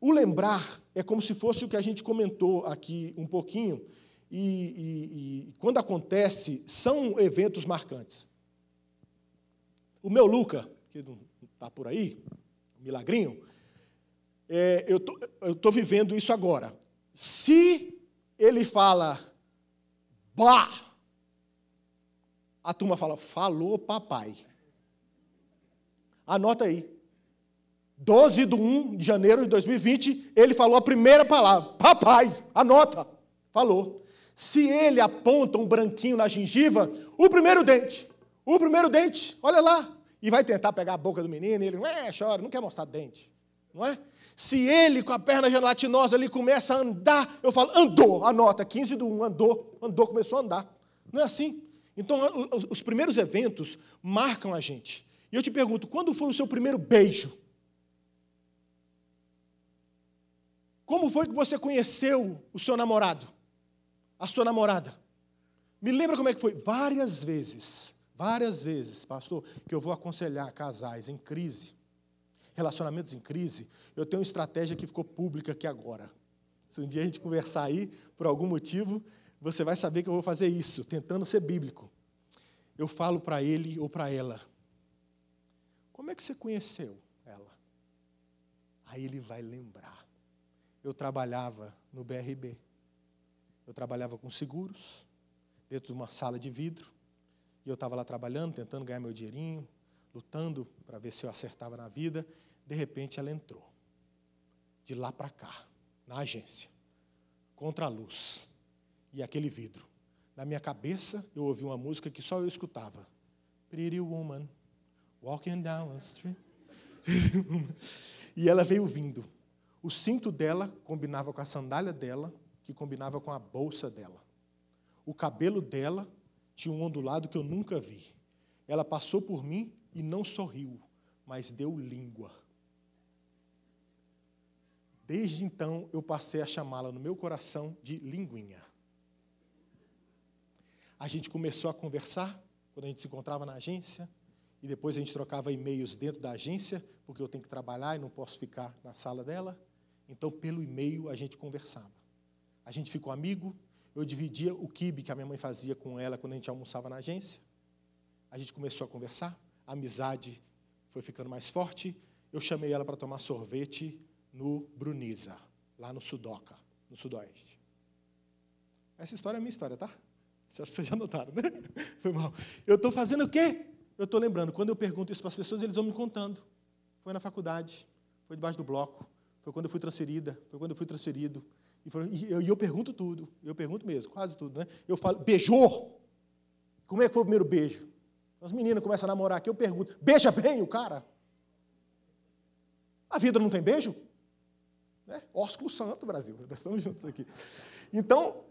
O lembrar é como se fosse o que a gente comentou aqui um pouquinho, e, e, e quando acontece, são eventos marcantes. O meu Luca, que não está por aí, milagrinho, é, eu tô, estou vivendo isso agora. Se ele fala, bah, a turma fala, falou papai. Anota aí. 12 de 1 de janeiro de 2020, ele falou a primeira palavra, papai, anota, falou se ele aponta um branquinho na gengiva, o primeiro dente, o primeiro dente, olha lá, e vai tentar pegar a boca do menino, e ele, é, chora, não quer mostrar dente, não é? Se ele, com a perna gelatinosa, ali começa a andar, eu falo, andou, anota, 15 do 1, andou, andou, começou a andar. Não é assim? Então, os primeiros eventos marcam a gente. E eu te pergunto, quando foi o seu primeiro beijo? Como foi que você conheceu o seu namorado? a sua namorada. Me lembra como é que foi? Várias vezes, várias vezes, pastor, que eu vou aconselhar casais em crise, relacionamentos em crise, eu tenho uma estratégia que ficou pública aqui agora. Se um dia a gente conversar aí, por algum motivo, você vai saber que eu vou fazer isso, tentando ser bíblico. Eu falo para ele ou para ela: Como é que você conheceu ela? Aí ele vai lembrar. Eu trabalhava no BRB. Eu trabalhava com seguros, dentro de uma sala de vidro, e eu estava lá trabalhando, tentando ganhar meu dinheirinho, lutando para ver se eu acertava na vida. De repente ela entrou, de lá para cá, na agência, contra a luz e aquele vidro. Na minha cabeça eu ouvi uma música que só eu escutava: Pretty Woman, Walking Down the Street. *laughs* e ela veio vindo. O cinto dela combinava com a sandália dela, que combinava com a bolsa dela. O cabelo dela tinha um ondulado que eu nunca vi. Ela passou por mim e não sorriu, mas deu língua. Desde então eu passei a chamá-la no meu coração de Linguinha. A gente começou a conversar quando a gente se encontrava na agência e depois a gente trocava e-mails dentro da agência, porque eu tenho que trabalhar e não posso ficar na sala dela. Então, pelo e-mail, a gente conversava a gente ficou amigo. Eu dividia o quibe que a minha mãe fazia com ela quando a gente almoçava na agência. A gente começou a conversar, a amizade foi ficando mais forte. Eu chamei ela para tomar sorvete no Bruniza, lá no Sudoca, no Sudoeste. Essa história é minha história, tá? Vocês já notaram, né? *laughs* Foi mal. Eu estou fazendo o quê? Eu estou lembrando. Quando eu pergunto isso para as pessoas, eles vão me contando. Foi na faculdade, foi debaixo do bloco, foi quando eu fui transferida, foi quando eu fui transferido, e eu, eu pergunto tudo, eu pergunto mesmo, quase tudo, né? Eu falo, beijou? Como é que foi o primeiro beijo? As meninas começam a namorar aqui, eu pergunto, beija bem o cara? A vida não tem beijo? Né? Ósculo Santo, Brasil, *laughs* nós estamos juntos aqui. Então,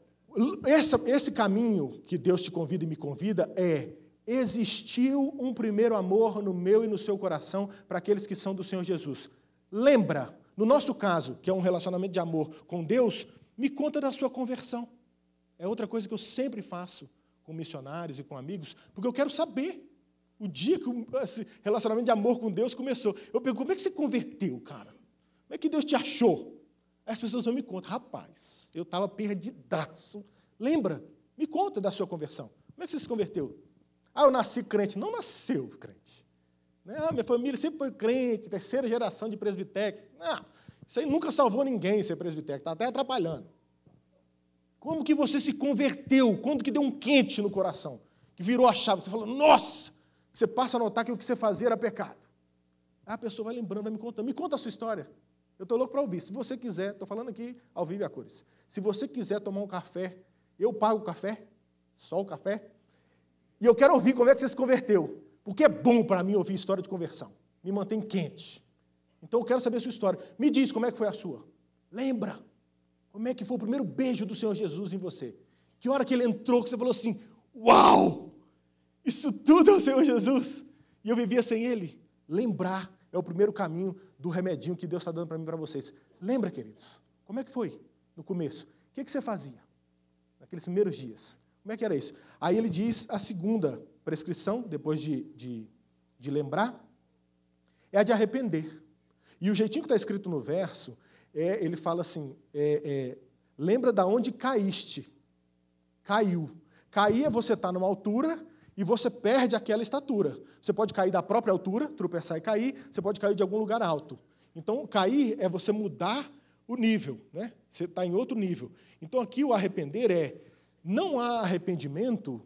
essa, esse caminho que Deus te convida e me convida é: existiu um primeiro amor no meu e no seu coração para aqueles que são do Senhor Jesus. Lembra, no nosso caso, que é um relacionamento de amor com Deus, me conta da sua conversão. É outra coisa que eu sempre faço com missionários e com amigos, porque eu quero saber o dia que esse relacionamento de amor com Deus começou. Eu pergunto, como é que você converteu, cara? Como é que Deus te achou? as pessoas não me contam, rapaz, eu estava perdidaço. Lembra? Me conta da sua conversão. Como é que você se converteu? Ah, eu nasci crente. Não nasceu crente. Né? Ah, minha família sempre foi crente, terceira geração de presbitérios. Não, isso aí nunca salvou ninguém ser presbitério, está até atrapalhando. Como que você se converteu? Quando que deu um quente no coração? Que virou a chave, você falou, nossa! Você passa a notar que o que você fazia era pecado. Aí ah, a pessoa vai lembrando, vai me contando. Me conta a sua história. Eu estou louco para ouvir. Se você quiser, estou falando aqui ao vivo e a cores. Se você quiser tomar um café, eu pago o café, só o café, e eu quero ouvir como é que você se converteu. Porque é bom para mim ouvir história de conversão. Me mantém quente. Então eu quero saber a sua história. Me diz como é que foi a sua. Lembra como é que foi o primeiro beijo do Senhor Jesus em você. Que hora que ele entrou, que você falou assim: Uau! Isso tudo é o Senhor Jesus. E eu vivia sem ele. Lembrar é o primeiro caminho do remedinho que Deus está dando para mim e para vocês. Lembra, queridos? Como é que foi no começo? O que, é que você fazia naqueles primeiros dias? Como é que era isso? Aí ele diz a segunda prescrição, depois de, de, de lembrar, é a de arrepender. E o jeitinho que está escrito no verso, é, ele fala assim: é, é, lembra da onde caíste. Caiu. Cair é você estar tá numa altura e você perde aquela estatura. Você pode cair da própria altura, tropeçar e cair, você pode cair de algum lugar alto. Então, cair é você mudar o nível, né? você está em outro nível. Então, aqui o arrepender é: não há arrependimento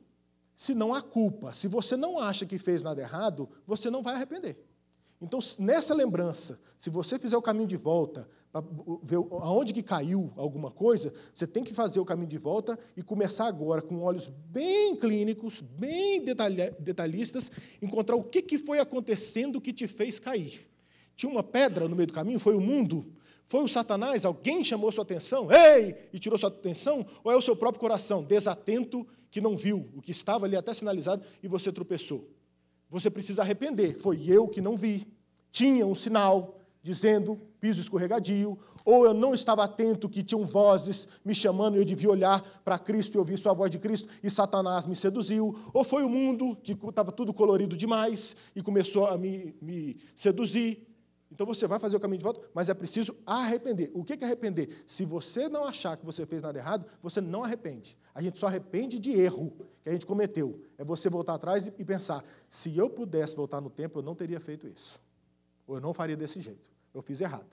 se não há culpa. Se você não acha que fez nada errado, você não vai arrepender. Então, nessa lembrança, se você fizer o caminho de volta, para ver aonde que caiu alguma coisa, você tem que fazer o caminho de volta e começar agora com olhos bem clínicos, bem detalhistas, encontrar o que, que foi acontecendo que te fez cair. Tinha uma pedra no meio do caminho, foi o mundo. Foi o Satanás? Alguém chamou sua atenção? Ei! E tirou sua atenção? Ou é o seu próprio coração, desatento, que não viu o que estava ali até sinalizado e você tropeçou? Você precisa arrepender. Foi eu que não vi. Tinha um sinal dizendo piso escorregadio, ou eu não estava atento que tinham vozes me chamando e eu devia olhar para Cristo e ouvir sua voz de Cristo e Satanás me seduziu, ou foi o mundo que estava tudo colorido demais e começou a me, me seduzir, então você vai fazer o caminho de volta, mas é preciso arrepender. O que é arrepender? Se você não achar que você fez nada errado, você não arrepende. A gente só arrepende de erro que a gente cometeu. É você voltar atrás e pensar: se eu pudesse voltar no tempo, eu não teria feito isso. Ou eu não faria desse jeito. Eu fiz errado.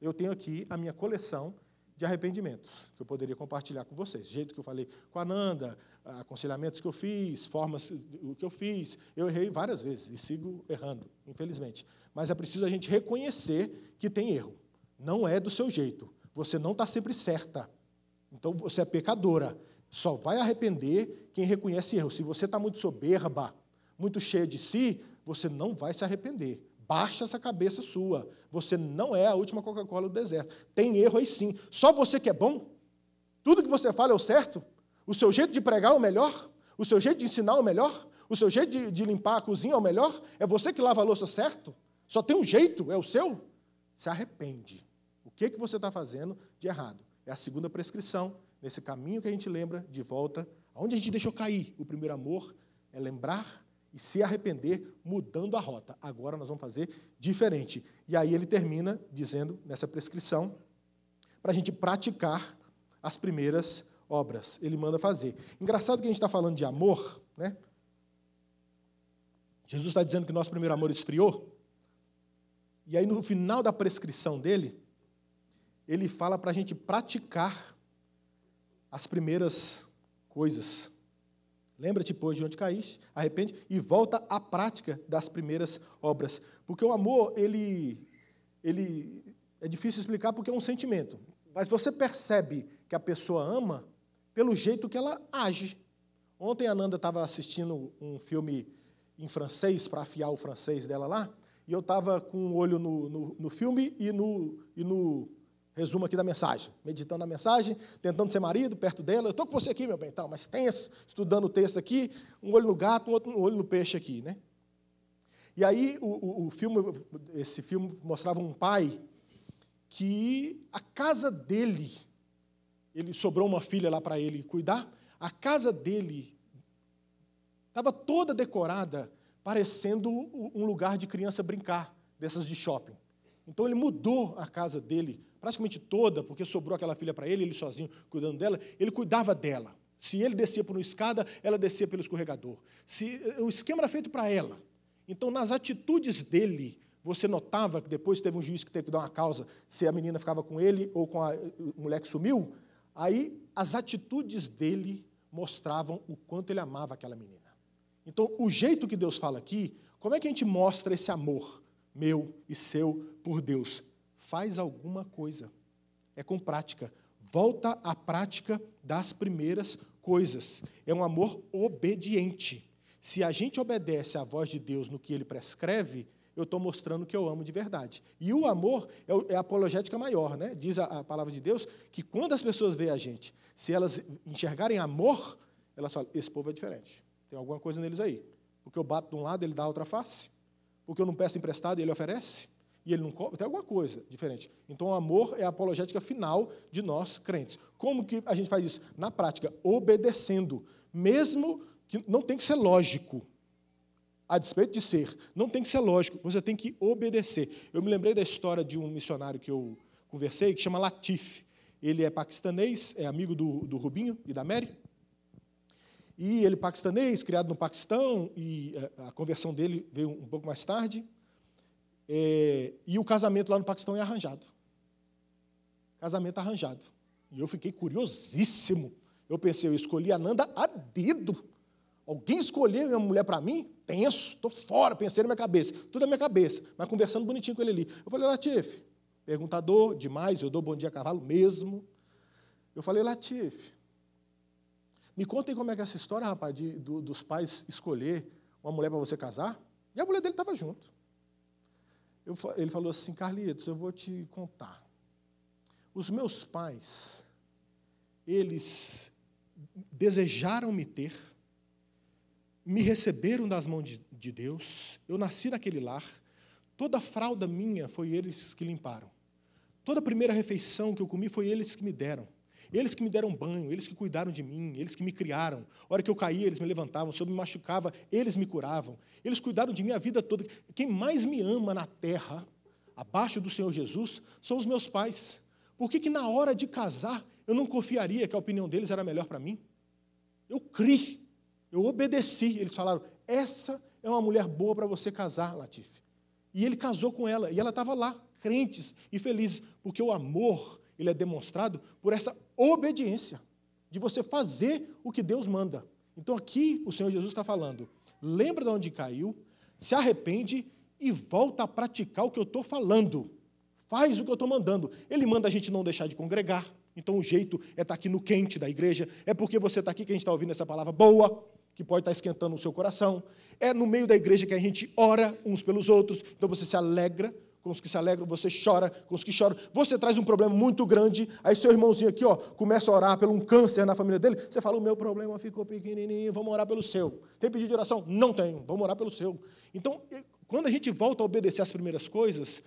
Eu tenho aqui a minha coleção de arrependimentos que eu poderia compartilhar com vocês. O jeito que eu falei com a Nanda, aconselhamentos que eu fiz, formas o que eu fiz. Eu errei várias vezes e sigo errando, infelizmente mas é preciso a gente reconhecer que tem erro. Não é do seu jeito. Você não está sempre certa. Então você é pecadora. Só vai arrepender quem reconhece erro. Se você está muito soberba, muito cheia de si, você não vai se arrepender. Baixa essa cabeça sua. Você não é a última Coca-Cola do deserto. Tem erro aí sim. Só você que é bom? Tudo que você fala é o certo? O seu jeito de pregar é o melhor? O seu jeito de ensinar é o melhor? O seu jeito de, de limpar a cozinha é o melhor? É você que lava a louça certo? Só tem um jeito, é o seu? Se arrepende. O que, que você está fazendo de errado? É a segunda prescrição, nesse caminho que a gente lembra de volta, aonde a gente deixou cair o primeiro amor, é lembrar e se arrepender, mudando a rota. Agora nós vamos fazer diferente. E aí ele termina dizendo nessa prescrição para a gente praticar as primeiras obras. Ele manda fazer. Engraçado que a gente está falando de amor, né? Jesus está dizendo que nosso primeiro amor esfriou. E aí, no final da prescrição dele, ele fala para a gente praticar as primeiras coisas. Lembra-te, pois, de onde caíste, arrepende e volta à prática das primeiras obras. Porque o amor, ele, ele é difícil explicar porque é um sentimento. Mas você percebe que a pessoa ama pelo jeito que ela age. Ontem a Nanda estava assistindo um filme em francês, para afiar o francês dela lá, e eu estava com o um olho no, no, no, filme e no, e no resumo aqui da mensagem, meditando a mensagem, tentando ser marido perto dela. Eu estou com você aqui, meu bem, tal, mas tenso, estudando o texto aqui, um olho no gato, um, outro, um olho no peixe aqui, né? E aí o, o, o filme, esse filme mostrava um pai que a casa dele, ele sobrou uma filha lá para ele cuidar, a casa dele estava toda decorada parecendo um lugar de criança brincar, dessas de shopping. Então ele mudou a casa dele praticamente toda, porque sobrou aquela filha para ele, ele sozinho cuidando dela, ele cuidava dela. Se ele descia por uma escada, ela descia pelo escorregador. Se, eh, o esquema era feito para ela. Então, nas atitudes dele, você notava que depois teve um juiz que teve que dar uma causa se a menina ficava com ele ou com a eh, mulher que sumiu. Aí, as atitudes dele mostravam o quanto ele amava aquela menina. Então, o jeito que Deus fala aqui, como é que a gente mostra esse amor meu e seu por Deus? Faz alguma coisa. É com prática. Volta à prática das primeiras coisas. É um amor obediente. Se a gente obedece à voz de Deus no que ele prescreve, eu estou mostrando que eu amo de verdade. E o amor é, é a apologética maior, né? Diz a, a, palavra de Deus que quando as pessoas veem a gente, se elas enxergarem amor, elas falam: esse povo é diferente. Tem alguma coisa neles aí. Porque eu bato de um lado, ele dá a outra face. Porque eu não peço emprestado e ele oferece. E ele não cobra, tem alguma coisa diferente. Então, o amor é a apologética final de nós crentes. Como que a gente faz isso? Na prática, obedecendo. Mesmo que não tem que ser lógico. A despeito de ser, não tem que ser lógico, você tem que obedecer. Eu me lembrei da história de um missionário que eu conversei, que chama Latif. Ele é paquistanês, é amigo do, do Rubinho e da Mary. E ele paquistanês, criado no Paquistão, e eh, a conversão dele veio um pouco mais tarde. É, e o casamento lá no Paquistão é arranjado. Casamento arranjado. E eu fiquei curiosíssimo. Eu pensei, eu escolhi a Nanda a dedo. Alguém escolheu minha mulher para mim? Tenso, estou fora, pensei na minha cabeça. Tudo na minha cabeça, mas conversando bonitinho com ele ali. Eu falei, Latif, perguntador, demais, eu dou bom dia a cavalo mesmo. Eu falei, Latif, me contem como é que é essa história, rapaz, de, do, dos pais escolher uma mulher para você casar. E a mulher dele estava junto. Eu, ele falou assim, Carlitos, eu vou te contar. Os meus pais, eles desejaram me ter, me receberam das mãos de, de Deus, eu nasci naquele lar, toda fralda minha foi eles que limparam. Toda a primeira refeição que eu comi foi eles que me deram. Eles que me deram banho, eles que cuidaram de mim, eles que me criaram. A hora que eu caía, eles me levantavam. Se eu me machucava, eles me curavam. Eles cuidaram de mim a vida toda. Quem mais me ama na terra, abaixo do Senhor Jesus, são os meus pais. Por que, que na hora de casar eu não confiaria que a opinião deles era melhor para mim? Eu criei, eu obedeci. Eles falaram: essa é uma mulher boa para você casar, Latife. E ele casou com ela, e ela estava lá, crentes e felizes, porque o amor ele é demonstrado por essa obediência, de você fazer o que Deus manda. Então aqui o Senhor Jesus está falando: lembra de onde caiu, se arrepende e volta a praticar o que eu estou falando. Faz o que eu estou mandando. Ele manda a gente não deixar de congregar. Então o jeito é estar tá aqui no quente da igreja. É porque você está aqui que a gente está ouvindo essa palavra boa, que pode estar tá esquentando o seu coração. É no meio da igreja que a gente ora uns pelos outros. Então você se alegra com os que se alegram, você chora com os que choram. Você traz um problema muito grande, aí seu irmãozinho aqui, ó, começa a orar pelo um câncer na família dele, você fala: "O meu problema ficou pequenininho, vamos orar pelo seu". Tem pedido de oração? Não tenho. Vamos orar pelo seu. Então, quando a gente volta a obedecer as primeiras coisas,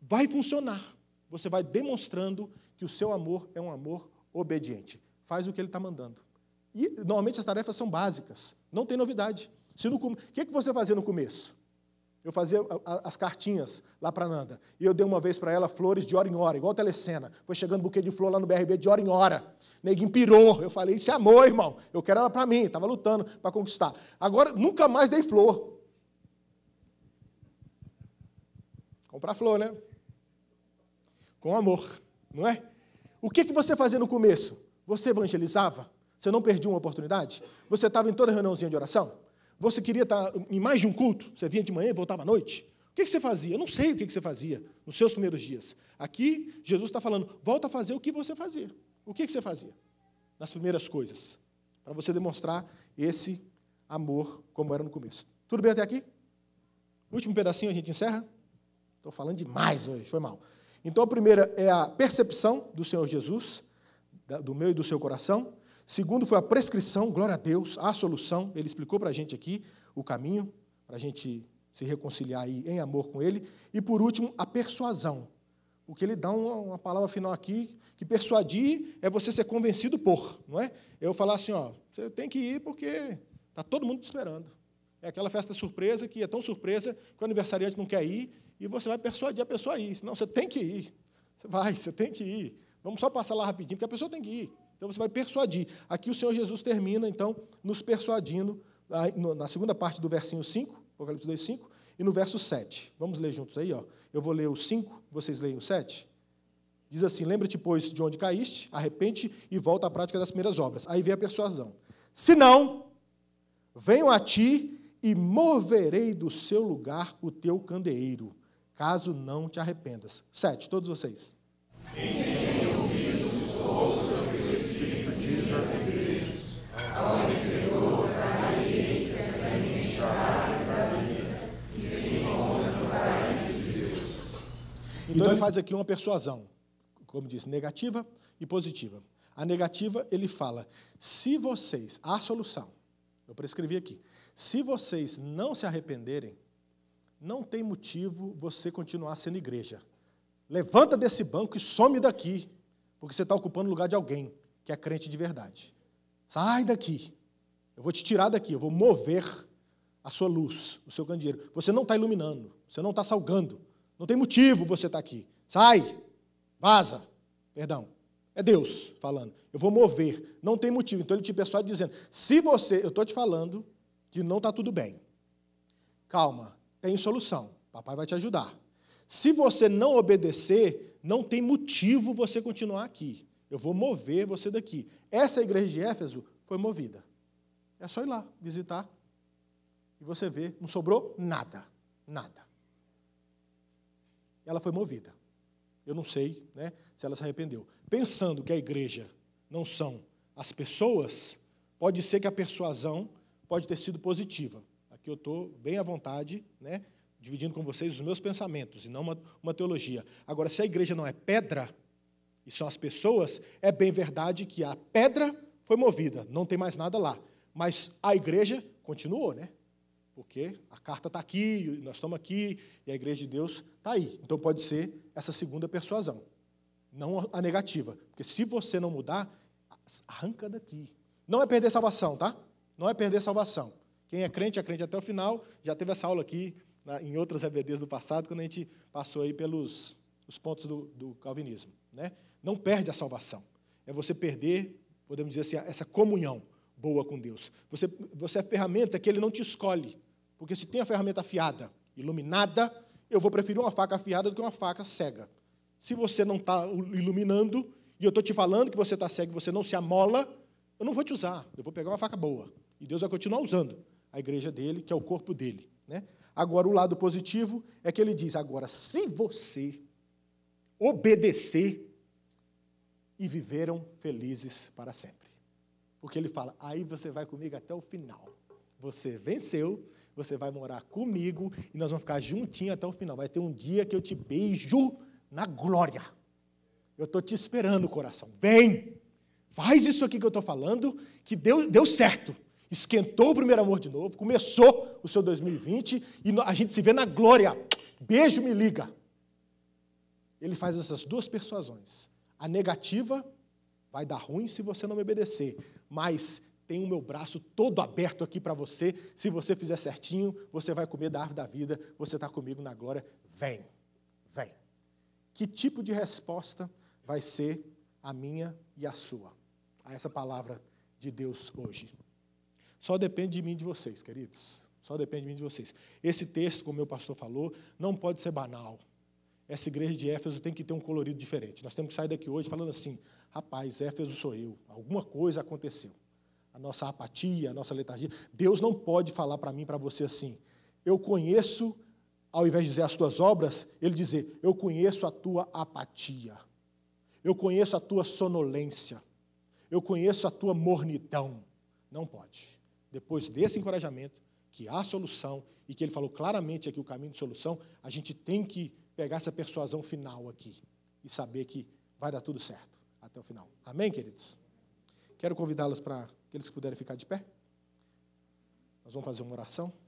vai funcionar. Você vai demonstrando que o seu amor é um amor obediente. Faz o que ele está mandando. E normalmente as tarefas são básicas, não tem novidade. Se no, o que, que você fazia no começo? Eu fazia as cartinhas lá para Nanda. E eu dei uma vez para ela flores de hora em hora, igual telecena. Foi chegando um buquê de flor lá no BRB de hora em hora. Neguinho pirou. Eu falei, isso é amor, irmão. Eu quero ela para mim. Estava lutando para conquistar. Agora, nunca mais dei flor. Comprar flor, né? Com amor, não é? O que, que você fazia no começo? Você evangelizava? Você não perdia uma oportunidade? Você estava em toda reuniãozinha de oração? Você queria estar em mais de um culto? Você vinha de manhã e voltava à noite? O que você fazia? Eu não sei o que você fazia nos seus primeiros dias. Aqui, Jesus está falando, volta a fazer o que você fazia. O que você fazia? Nas primeiras coisas. Para você demonstrar esse amor como era no começo. Tudo bem até aqui? Último pedacinho a gente encerra? Estou falando demais hoje, foi mal. Então, a primeira é a percepção do Senhor Jesus, do meu e do seu coração. Segundo foi a prescrição, glória a Deus, a solução. Ele explicou para a gente aqui o caminho, para a gente se reconciliar aí em amor com ele. E por último, a persuasão. Porque ele dá uma, uma palavra final aqui, que persuadir é você ser convencido por, não é? Eu falar assim, ó, você tem que ir porque está todo mundo te esperando. É aquela festa surpresa que é tão surpresa que o aniversariante não quer ir e você vai persuadir a pessoa a ir. Não, você tem que ir. Você vai, você tem que ir. Vamos só passar lá rapidinho, porque a pessoa tem que ir. Então você vai persuadir. Aqui o Senhor Jesus termina, então, nos persuadindo, ah, na segunda parte do versinho 5, Apocalipse 2, 5, e no verso 7. Vamos ler juntos aí, ó. Eu vou ler o 5, vocês leem o 7. Diz assim: Lembra-te, pois, de onde caíste, arrepende e volta à prática das primeiras obras. Aí vem a persuasão. Se não, venho a ti e moverei do seu lugar o teu candeeiro, caso não te arrependas. Sete, todos vocês. Amém. Então, ele faz aqui uma persuasão, como disse, negativa e positiva. A negativa, ele fala: se vocês, a solução, eu prescrevi aqui, se vocês não se arrependerem, não tem motivo você continuar sendo igreja. Levanta desse banco e some daqui, porque você está ocupando o lugar de alguém que é crente de verdade. Sai daqui. Eu vou te tirar daqui, eu vou mover a sua luz, o seu candeeiro. Você não está iluminando, você não está salgando, não tem motivo você estar tá aqui. Sai, vaza. Perdão. É Deus falando. Eu vou mover. Não tem motivo. Então ele te pessoal dizendo: se você, eu estou te falando que não está tudo bem. Calma, tem solução. Papai vai te ajudar. Se você não obedecer, não tem motivo você continuar aqui. Eu vou mover você daqui. Essa igreja de Éfeso foi movida. É só ir lá visitar e você vê, não sobrou nada, nada ela foi movida. Eu não sei né, se ela se arrependeu. Pensando que a igreja não são as pessoas, pode ser que a persuasão pode ter sido positiva. Aqui eu estou bem à vontade, né, dividindo com vocês os meus pensamentos e não uma, uma teologia. Agora, se a igreja não é pedra, e são as pessoas, é bem verdade que a pedra foi movida, não tem mais nada lá. Mas a igreja continuou, né? porque a carta está aqui, nós estamos aqui, e a igreja de Deus está aí. Então pode ser essa segunda persuasão, não a negativa. Porque se você não mudar, arranca daqui. Não é perder salvação, tá? Não é perder salvação. Quem é crente, é crente até o final. Já teve essa aula aqui na, em outras EBDs do passado, quando a gente passou aí pelos os pontos do, do calvinismo. Né? Não perde a salvação. É você perder, podemos dizer assim, essa comunhão boa com Deus. Você, você é ferramenta que ele não te escolhe. Porque se tem a ferramenta afiada, iluminada, eu vou preferir uma faca afiada do que uma faca cega. Se você não está iluminando, e eu estou te falando que você está cego, você não se amola, eu não vou te usar. Eu vou pegar uma faca boa. E Deus vai continuar usando a igreja dele, que é o corpo dele. Né? Agora, o lado positivo é que ele diz: agora, se você obedecer, e viveram felizes para sempre. Porque ele fala: aí você vai comigo até o final. Você venceu, você vai morar comigo e nós vamos ficar juntinhos até o final. Vai ter um dia que eu te beijo na glória. Eu estou te esperando, coração. Vem! Faz isso aqui que eu estou falando, que deu, deu certo. Esquentou o primeiro amor de novo, começou o seu 2020 e a gente se vê na glória. Beijo, me liga. Ele faz essas duas persuasões. A negativa vai dar ruim se você não me obedecer, mas tenho o meu braço todo aberto aqui para você. Se você fizer certinho, você vai comer da árvore da vida, você está comigo na glória. Vem, vem. Que tipo de resposta vai ser a minha e a sua a essa palavra de Deus hoje? Só depende de mim e de vocês, queridos. Só depende de mim e de vocês. Esse texto, como o meu pastor falou, não pode ser banal. Essa igreja de Éfeso tem que ter um colorido diferente. Nós temos que sair daqui hoje falando assim: rapaz, Éfeso sou eu, alguma coisa aconteceu a nossa apatia, a nossa letargia. Deus não pode falar para mim, para você assim. Eu conheço, ao invés de dizer as tuas obras, ele dizer: Eu conheço a tua apatia. Eu conheço a tua sonolência. Eu conheço a tua mornidão. Não pode. Depois desse encorajamento, que há solução e que ele falou claramente aqui o caminho de solução, a gente tem que pegar essa persuasão final aqui e saber que vai dar tudo certo até o final. Amém, queridos? Quero convidá-los para Aqueles que puderem ficar de pé. Nós vamos fazer uma oração.